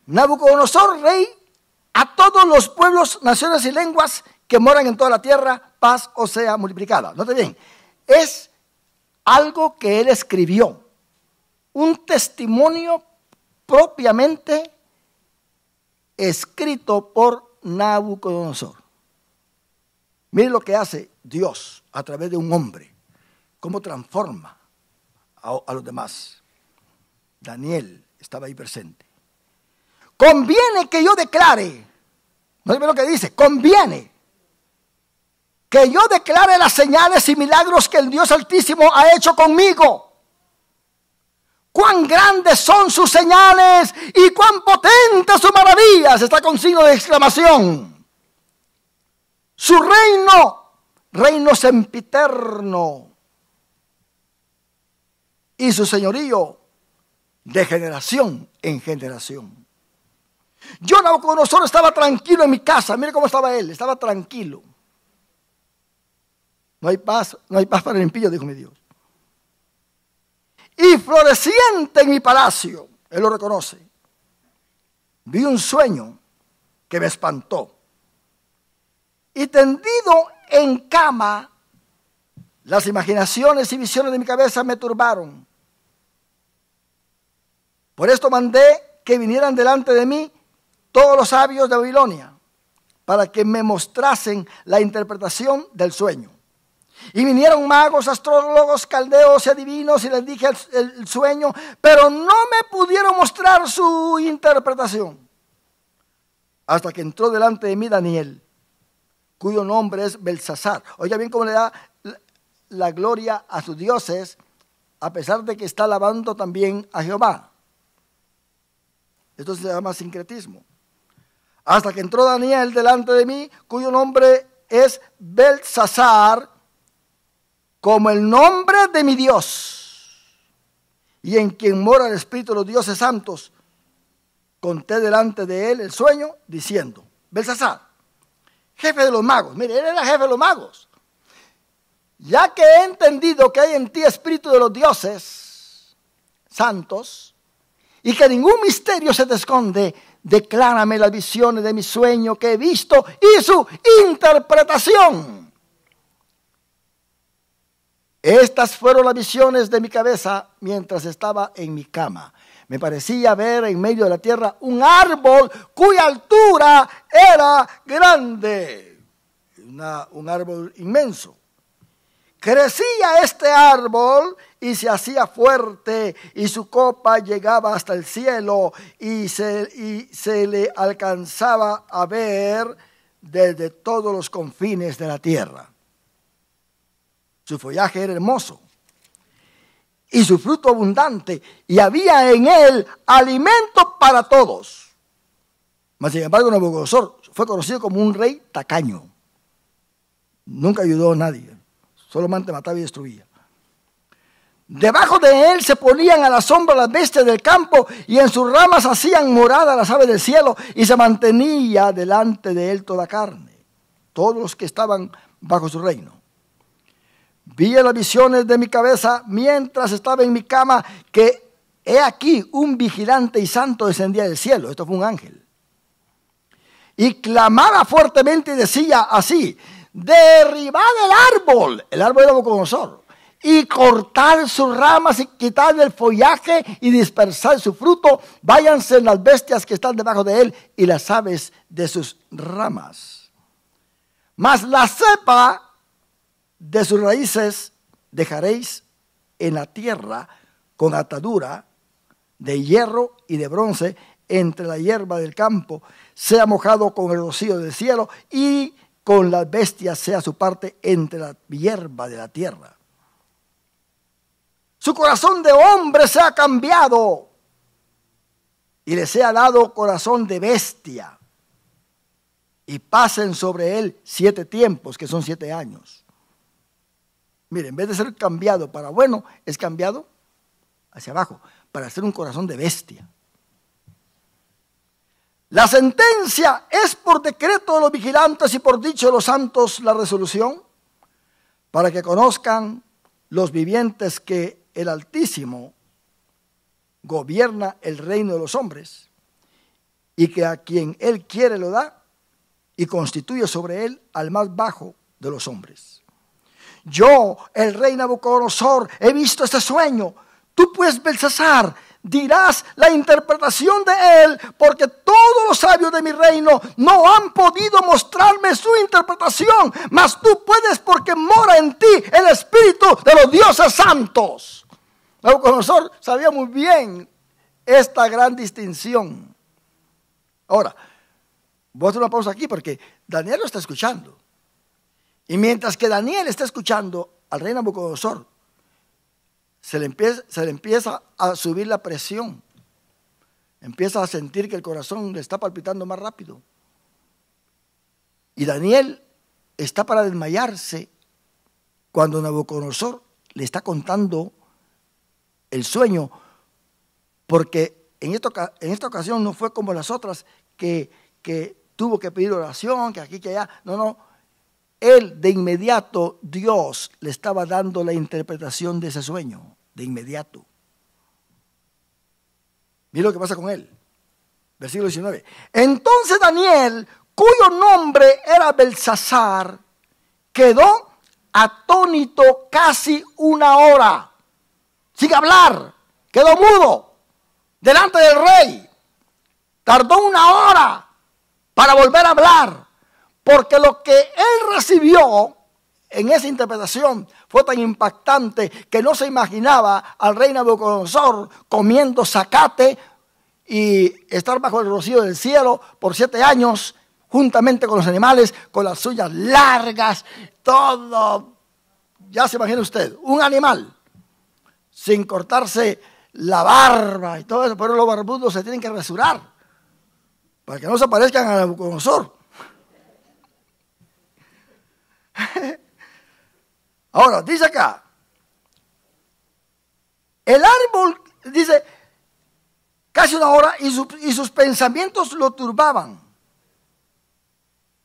Nabucodonosor, rey, a todos los pueblos, naciones y lenguas que moran en toda la tierra, paz o sea multiplicada. Note bien, es algo que él escribió un testimonio propiamente escrito por Nabucodonosor. Mire lo que hace Dios a través de un hombre, cómo transforma a, los demás. Daniel estaba ahí presente. Conviene que yo declare, no sé lo que dice, conviene que yo declare las señales y milagros que el Dios Altísimo ha hecho conmigo cuán grandes son sus señales y cuán potentes sus maravillas. Está con signo de exclamación. Su reino, reino sempiterno. Y su señorío de generación en generación. Yo nosotros estaba tranquilo en mi casa. Mire cómo estaba él, estaba tranquilo. No hay paz, no hay paz para el impío, dijo mi Dios y floreciente en mi palacio. Él lo reconoce. Vi un sueño que me espantó. Y tendido en cama, las imaginaciones y visiones de mi cabeza me turbaron. Por esto mandé que vinieran delante de mí todos los sabios de Babilonia, para que me mostrasen la interpretación del sueño. Y vinieron magos, astrólogos, caldeos y adivinos y les dije el, sueño, pero no me pudieron mostrar su interpretación. Hasta que entró delante de mí Daniel, cuyo nombre es Belsasar. Oiga bien cómo le da la gloria a sus dioses, a pesar de que está alabando también a Jehová. Esto se llama sincretismo. Hasta que entró Daniel delante de mí, cuyo nombre es Belsasar como el nombre de mi Dios, y en quien mora el Espíritu de los dioses santos, conté delante de él el sueño, diciendo, Belsasar, jefe de los magos, mire, él era jefe de los magos, ya que he entendido que hay en ti Espíritu de los dioses santos, y que ningún misterio se te esconde, declárame las visiones de mi sueño que he visto y su interpretación. Estas fueron las visiones de mi cabeza mientras estaba en mi cama. Me parecía ver en medio de la tierra un árbol cuya altura era grande, un árbol inmenso. Crecía este árbol y se hacía fuerte y su copa llegaba hasta el cielo y y se le alcanzaba a ver desde todos los confines de la tierra. Su follaje era hermoso y su fruto abundante, y había en él alimento para todos. Mas sin embargo, Nabucodonosor fue conocido como un rey tacaño. Nunca ayudó a nadie, solamente mataba y destruía. Debajo de él se ponían a la sombra las bestias del campo y en sus ramas hacían morada las aves del cielo y se mantenía delante de él toda carne, todos los que estaban bajo su reino. Vi las visiones de mi cabeza mientras estaba en mi cama que he aquí un vigilante y santo descendía del cielo. Esto fue un ángel. Y clamaba fuertemente y decía así, derribad el árbol, el árbol de Nabucodonosor, y cortad sus ramas y quitad el follaje y dispersad su fruto, váyanse las bestias que están debajo de él y las aves de sus ramas. Mas la cepa de sus raíces dejaréis en la tierra con atadura de hierro y de bronce entre la hierba del campo, sea mojado con el rocío del cielo y con las bestias sea su parte entre la hierba de la tierra. Su corazón de hombre se ha cambiado y le sea dado corazón de bestia. Y pasen sobre él siete tiempos, que son siete años. Mire, en vez de ser cambiado para bueno, es cambiado hacia abajo, para ser un corazón de bestia. La sentencia es por decreto de los vigilantes y por dicho de los santos la resolución, para que conozcan los vivientes que el Altísimo gobierna el reino de los hombres y que a quien él quiere lo da y constituye sobre él al más bajo de los hombres. Yo, el rey Nabucodonosor, he visto este sueño. Tú pues, Belsasar, dirás la interpretación de él, porque todos los sabios de mi reino no han podido mostrarme su interpretación, mas tú puedes porque mora en ti el espíritu de los dioses santos. Nabucodonosor sabía muy bien esta gran distinción. Ahora, voy a hacer una pausa aquí porque Daniel lo está escuchando. Y mientras que Daniel está escuchando al rey Nabucodonosor, se le empieza, se le empieza a subir la presión. Empieza a sentir que el corazón le está palpitando más rápido. Y Daniel está para desmayarse cuando Nabucodonosor le está contando el sueño, porque en esta, en esta ocasión no fue como las otras que, que tuvo que pedir oración, que aquí, que allá. No, no, él de inmediato, Dios le estaba dando la interpretación de ese sueño, de inmediato. Mira lo que pasa con él. Versículo 19. Entonces Daniel, cuyo nombre era Belsasar, quedó atónito casi una hora, sin hablar, quedó mudo delante del rey. Tardó una hora para volver a hablar. Porque lo que él recibió en esa interpretación fue tan impactante que no se imaginaba al rey Nabucodonosor comiendo zacate y estar bajo el rocío del cielo por siete años, juntamente con los animales, con las suyas largas, todo. Ya se imagina usted, un animal, sin cortarse la barba y todo eso, pero los barbudos se tienen que rasurar para que no se parezcan a Nabucodonosor. Ahora, dice acá, el árbol, dice, casi una hora y, sus pensamientos lo turbaban.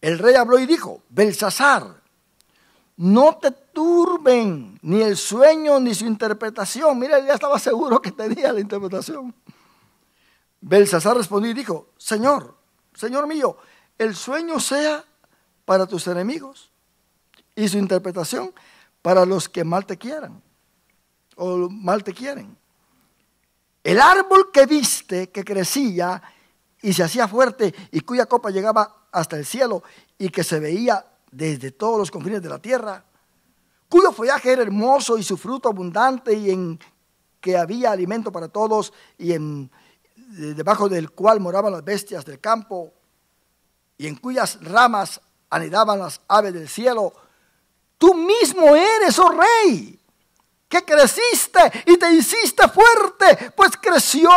El rey habló y dijo, Belsasar, no te turben ni el sueño ni su interpretación. Mira, él ya estaba seguro que tenía la interpretación. Belsasar respondió y dijo, Señor, Señor mío, el sueño sea para tus enemigos y su interpretación para los que mal te quieran o mal te quieren. El árbol que viste que crecía y se hacía fuerte y cuya copa llegaba hasta el cielo y que se veía desde todos los confines de la tierra, cuyo follaje era hermoso y su fruto abundante y en que había alimento para todos y en, debajo del cual moraban las bestias del campo y en cuyas ramas anidaban las aves del cielo Tú mismo eres, oh rey, que creciste y te hiciste fuerte, pues creció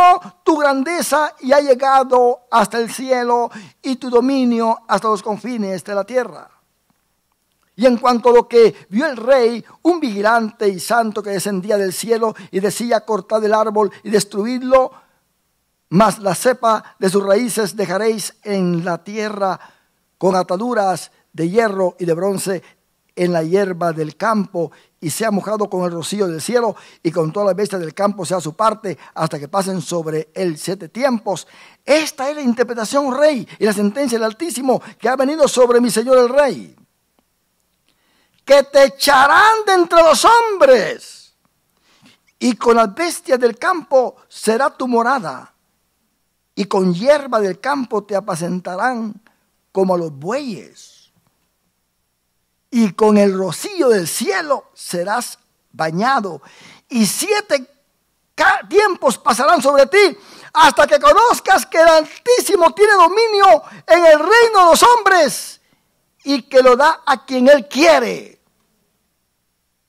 tu grandeza y ha llegado hasta el cielo y tu dominio hasta los confines de la tierra. Y en cuanto a lo que vio el rey, un vigilante y santo que descendía del cielo y decía cortad el árbol y destruidlo, mas la cepa de sus raíces dejaréis en la tierra con ataduras de hierro y de bronce en la hierba del campo y sea mojado con el rocío del cielo y con toda la bestia del campo sea su parte hasta que pasen sobre él siete tiempos. Esta es la interpretación rey y la sentencia del Altísimo que ha venido sobre mi Señor el rey. Que te echarán de entre los hombres y con las bestias del campo será tu morada y con hierba del campo te apacentarán como a los bueyes y con el rocío del cielo serás bañado. Y siete tiempos pasarán sobre ti hasta que conozcas que el Altísimo tiene dominio en el reino de los hombres y que lo da a quien Él quiere.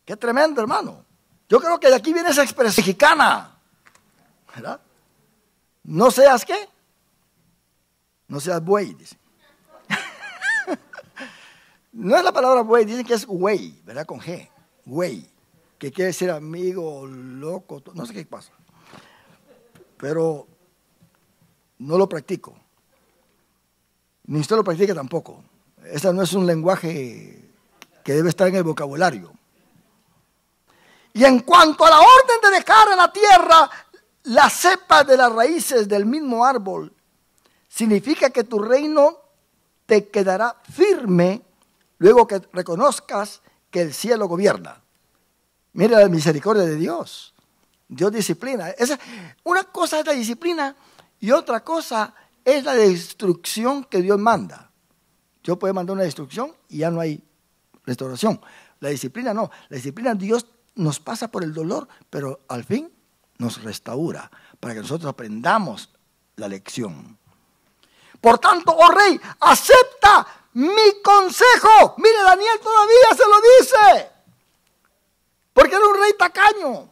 Qué tremendo, hermano. Yo creo que de aquí viene esa expresión mexicana. ¿Verdad? No seas qué. No seas buey, dice. No es la palabra güey, dicen que es güey, ¿verdad? Con G, güey, que quiere decir amigo, loco, no sé qué pasa. Pero no lo practico. Ni usted lo practica tampoco. Ese no es un lenguaje que debe estar en el vocabulario. Y en cuanto a la orden de dejar en la tierra la cepa de las raíces del mismo árbol, significa que tu reino te quedará firme luego que reconozcas que el cielo gobierna. Mira la misericordia de Dios. Dios disciplina. Esa, una cosa es la disciplina y otra cosa es la destrucción que Dios manda. Dios puede mandar una destrucción y ya no hay restauración. La disciplina no. La disciplina Dios nos pasa por el dolor, pero al fin nos restaura para que nosotros aprendamos la lección. Por tanto, oh rey, acepta mi consejo. Mire, Daniel todavía se lo dice. Porque era un rey tacaño.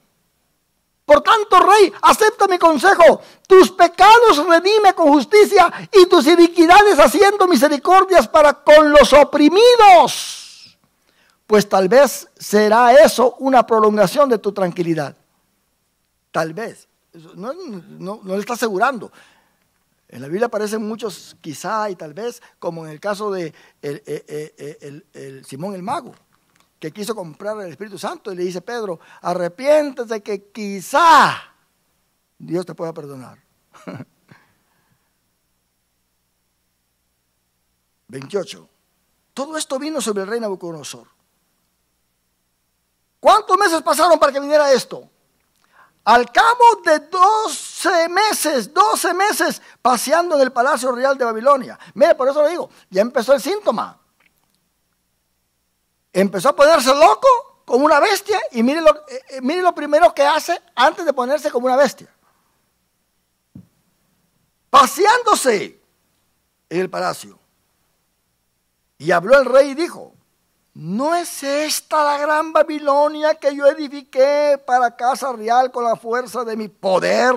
Por tanto, rey, acepta mi consejo. Tus pecados redime con justicia y tus iniquidades haciendo misericordias para con los oprimidos. Pues tal vez será eso una prolongación de tu tranquilidad. Tal vez. No, le está asegurando. En la Biblia aparecen muchos, quizá y tal vez, como en el caso de el, eh, eh, eh, Simón el Mago, que quiso comprar el Espíritu Santo y le dice, Pedro, arrepiéntate que quizá Dios te pueda perdonar. 28. Todo esto vino sobre el rey Nabucodonosor. ¿Cuántos meses pasaron para que viniera esto? Al cabo de dos 12 meses, 12 meses paseando en el Palacio Real de Babilonia. Mire, por eso lo digo, ya empezó el síntoma. Empezó a ponerse loco como una bestia y mire lo, eh, eh, mire lo primero que hace antes de ponerse como una bestia. Paseándose en el palacio. Y habló el rey y dijo, ¿No es esta la gran Babilonia que yo edifiqué para casa real con la fuerza de mi poder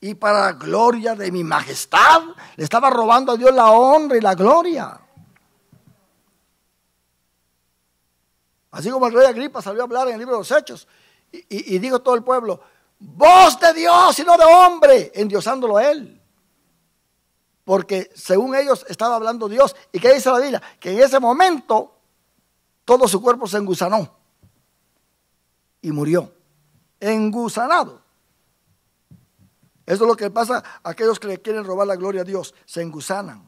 y para la gloria de mi majestad? Le estaba robando a Dios la honra y la gloria. Así como el rey Agripa salió a hablar en el libro de los Hechos y, dijo todo el pueblo, voz de Dios y no de hombre, endiosándolo a él porque según ellos estaba hablando Dios. ¿Y qué dice la Biblia? Que en ese momento todo su cuerpo se engusanó y murió. Engusanado. Eso es lo que pasa a aquellos que le quieren robar la gloria a Dios. Se engusanan.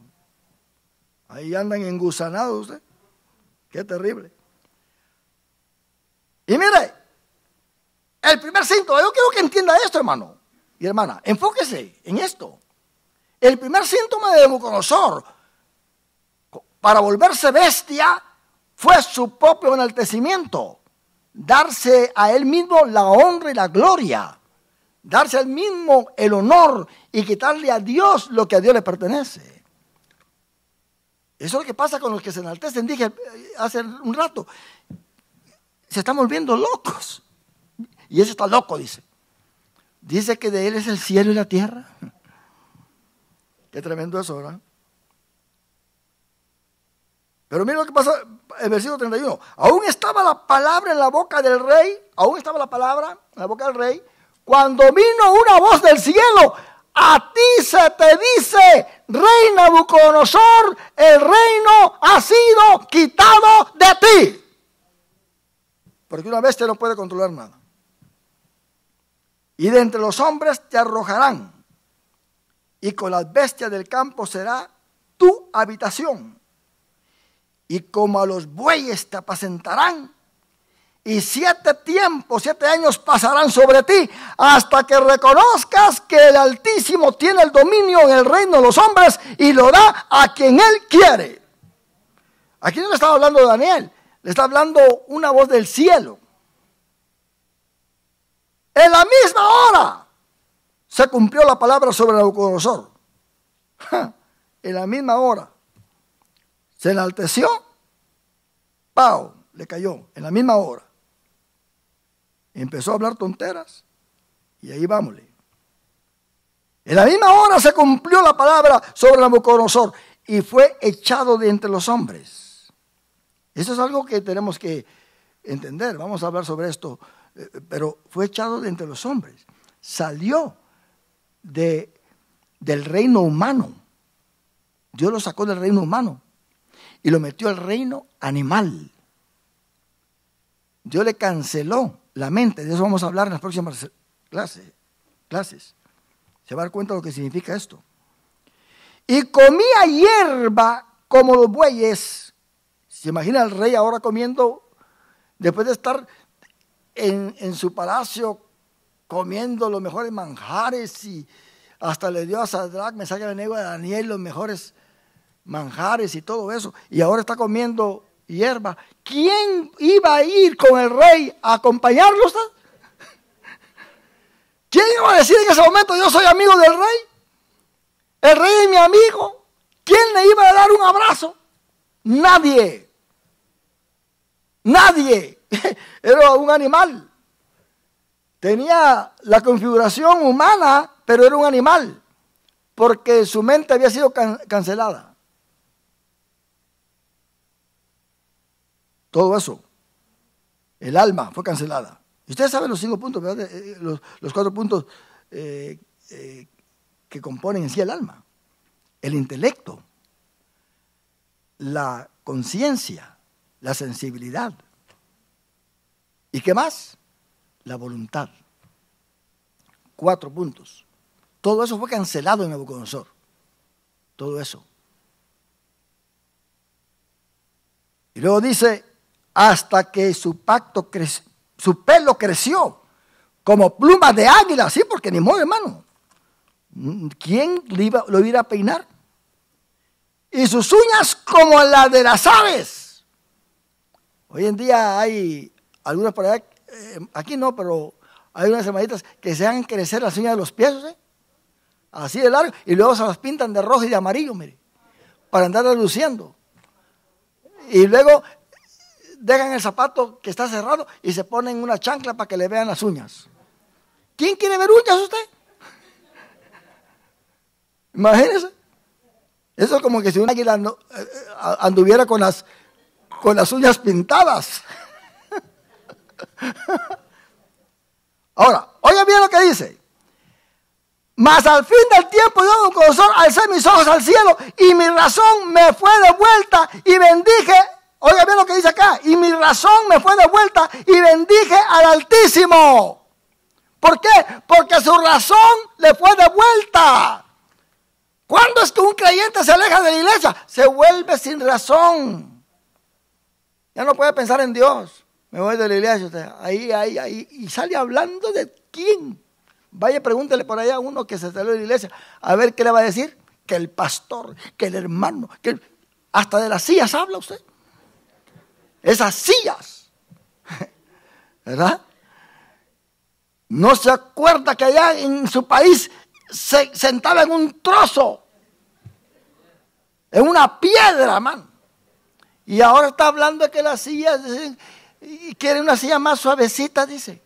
Ahí andan engusanados Qué terrible. Y mire, el primer síntoma, yo quiero que entienda esto, hermano y hermana, enfóquese en esto. El primer síntoma de democonosor. para volverse bestia fue su propio enaltecimiento, darse a él mismo la honra y la gloria, darse a él mismo el honor y quitarle a Dios lo que a Dios le pertenece. Eso es lo que pasa con los que se enaltecen, dije eh, hace un rato. Se están volviendo locos. Y ese está loco, dice. Dice que de él es el cielo y la tierra. Qué tremendo eso, ¿verdad? Pero mira lo que pasa el versículo 31. Aún estaba la palabra en la boca del rey, aún estaba la palabra en la boca del rey, cuando vino una voz del cielo. A ti se te dice, rey Nabucodonosor, el reino ha sido quitado de ti. Porque una bestia no puede controlar nada. Y de entre los hombres te arrojarán. Y con las bestias del campo será tu habitación y como a los bueyes te apacentarán. Y siete tiempos, siete años pasarán sobre ti hasta que reconozcas que el Altísimo tiene el dominio en el reino de los hombres y lo da a quien Él quiere. Aquí no le estaba hablando Daniel, le está hablando una voz del cielo. En la misma hora se cumplió la palabra sobre Nabucodonosor. En la misma hora. Se enalteció, ¡pau! Le cayó en la misma hora. Empezó a hablar tonteras y ahí vámosle. En la misma hora se cumplió la palabra sobre Nabucodonosor y fue echado de entre los hombres. Eso es algo que tenemos que entender. Vamos a hablar sobre esto. Eh, pero fue echado de entre los hombres. Salió de, del reino humano. Dios lo sacó del reino humano y lo metió al reino animal. Dios le canceló la mente, de eso vamos a hablar en las próximas clases. clases. Se va a dar cuenta de lo que significa esto. Y comía hierba como los bueyes. Se imagina al rey ahora comiendo, después de estar en, su palacio comiendo los mejores manjares y hasta le dio a Sadrach, saca y Abednego de Daniel los mejores manjares y todo eso, y ahora está comiendo hierba. ¿Quién iba a ir con el rey a acompañarlos? ¿Quién iba a decir en ese momento yo soy amigo del rey? El rey es mi amigo. ¿Quién le iba a dar un abrazo? Nadie. Nadie. Era un animal. Tenía la configuración humana, pero era un animal, porque su mente había sido cancelada. todo eso. El alma fue cancelada. ustedes saben los cinco puntos, ¿verdad? Eh, eh, los, cuatro puntos eh, que componen en sí el alma. El intelecto, la conciencia, la sensibilidad. ¿Y qué más? La voluntad. Cuatro puntos. Todo eso fue cancelado en el Nabucodonosor. Todo eso. Y luego dice, hasta que su, pacto su pelo creció como plumas de águila, sí, porque ni modo, mano. Mm, ¿Quién lo iba, lo a peinar? Y sus uñas como las de las aves. Hoy en día hay algunas por allá, eh, aquí no, pero hay unas hermanitas que se hacen crecer las uñas de los pies, así de largo, y luego se las pintan de rojo y de amarillo, mire, para andar luciendo Y luego dejan el zapato que está cerrado y se ponen una chancla para que le vean las uñas. ¿Quién quiere ver uñas usted? Imagínese. Eso es como que si un águila eh, eh, anduviera con las, con las uñas pintadas. Ahora, oigan bien lo que dice. Mas al fin del tiempo yo, sol alcé mis ojos al cielo y mi razón me fue de vuelta y bendije Oiga bien lo que dice acá. Y mi razón me fue de vuelta y bendije al Altísimo. ¿Por qué? Porque su razón le fue de vuelta. ¿Cuándo es que un creyente se aleja de la iglesia? Se vuelve sin razón. Ya no puede pensar en Dios. Me voy de la iglesia. Usted. Ahí, ahí, ahí. Y sale hablando de quién. Vaya, pregúntele por allá a uno que se salió de la iglesia. A ver qué le va a decir. Que el pastor, que el hermano, que hasta de las sillas habla usted esas sillas, ¿verdad? No se acuerda que allá en su país se sentaba en un trozo, en una piedra, man. Y ahora está hablando de que las sillas, y quiere una silla más suavecita, dice.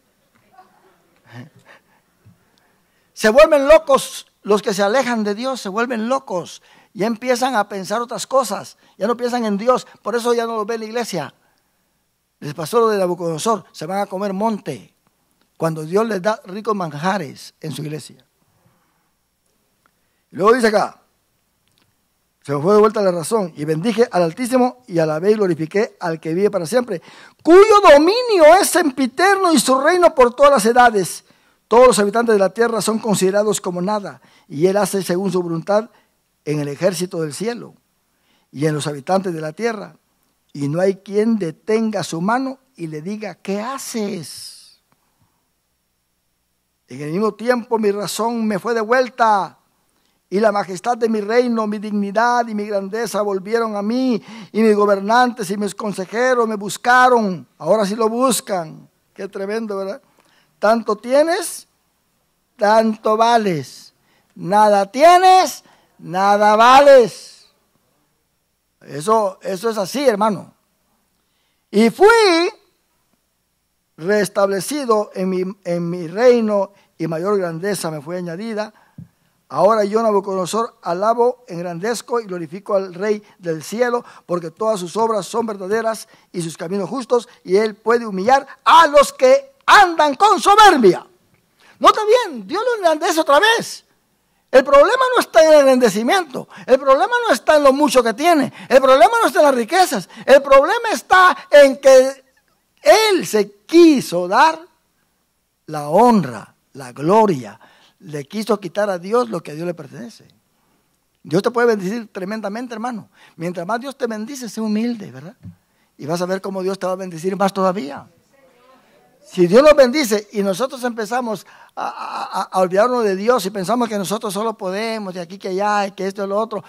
Se vuelven locos los que se alejan de Dios, se vuelven locos. Ya empiezan a pensar otras cosas, ya no piensan en Dios, por eso ya no lo ve la iglesia. Les pasó lo de Nabucodonosor, se van a comer monte cuando Dios les da ricos manjares en su iglesia. Luego dice acá, se me fue de vuelta la razón, y bendije al Altísimo y a la y glorifiqué al que vive para siempre, cuyo dominio es sempiterno y su reino por todas las edades. Todos los habitantes de la tierra son considerados como nada, y él hace según su voluntad en el ejército del cielo y en los habitantes de la tierra, y no hay quien detenga su mano y le diga, ¿qué haces? En el mismo tiempo mi razón me fue de vuelta. y la majestad de mi reino, mi dignidad y mi grandeza volvieron a mí y mis gobernantes y mis consejeros me buscaron. Ahora sí lo buscan. Qué tremendo, ¿verdad? Tanto tienes, tanto vales. Nada tienes, nada vales. Eso, eso es así, hermano. Y fui restablecido en mi, en mi reino y mayor grandeza me fue añadida. Ahora yo, Nabucodonosor, alabo, engrandezco y glorifico al Rey del cielo, porque todas sus obras son verdaderas y sus caminos justos, y él puede humillar a los que andan con soberbia. Nota bien, Dios lo engrandece otra vez. El problema no está en el bendecimiento. el problema no está en lo mucho que tiene, el problema no está en las riquezas, el problema está en que él se quiso dar la honra, la gloria, le quiso quitar a Dios lo que a Dios le pertenece. Dios te puede bendecir tremendamente, hermano. Mientras más Dios te bendice, sé humilde, ¿verdad? Y vas a ver cómo Dios te va a bendecir más todavía. Si Dios nos bendice y nosotros empezamos a, olvidarnos de Dios y pensamos que nosotros solo podemos, y aquí que allá, y que esto y lo otro,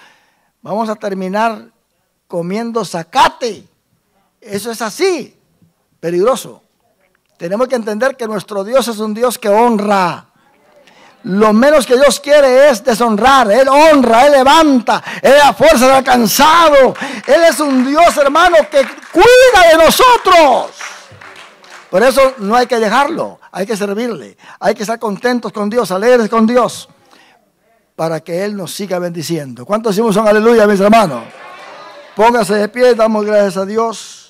vamos a terminar comiendo zacate. Eso es así, peligroso. Tenemos que entender que nuestro Dios es un Dios que honra. Lo menos que Dios quiere es deshonrar. Él honra, Él levanta, Él la fuerza del cansado Él es un Dios, hermano, que cuida de nosotros. Por eso no hay que dejarlo, hay que servirle, hay que estar contentos con Dios, alegres con Dios, para que Él nos siga bendiciendo. ¿Cuántos decimos son aleluya, mis hermanos? Póngase de pie, damos gracias a Dios.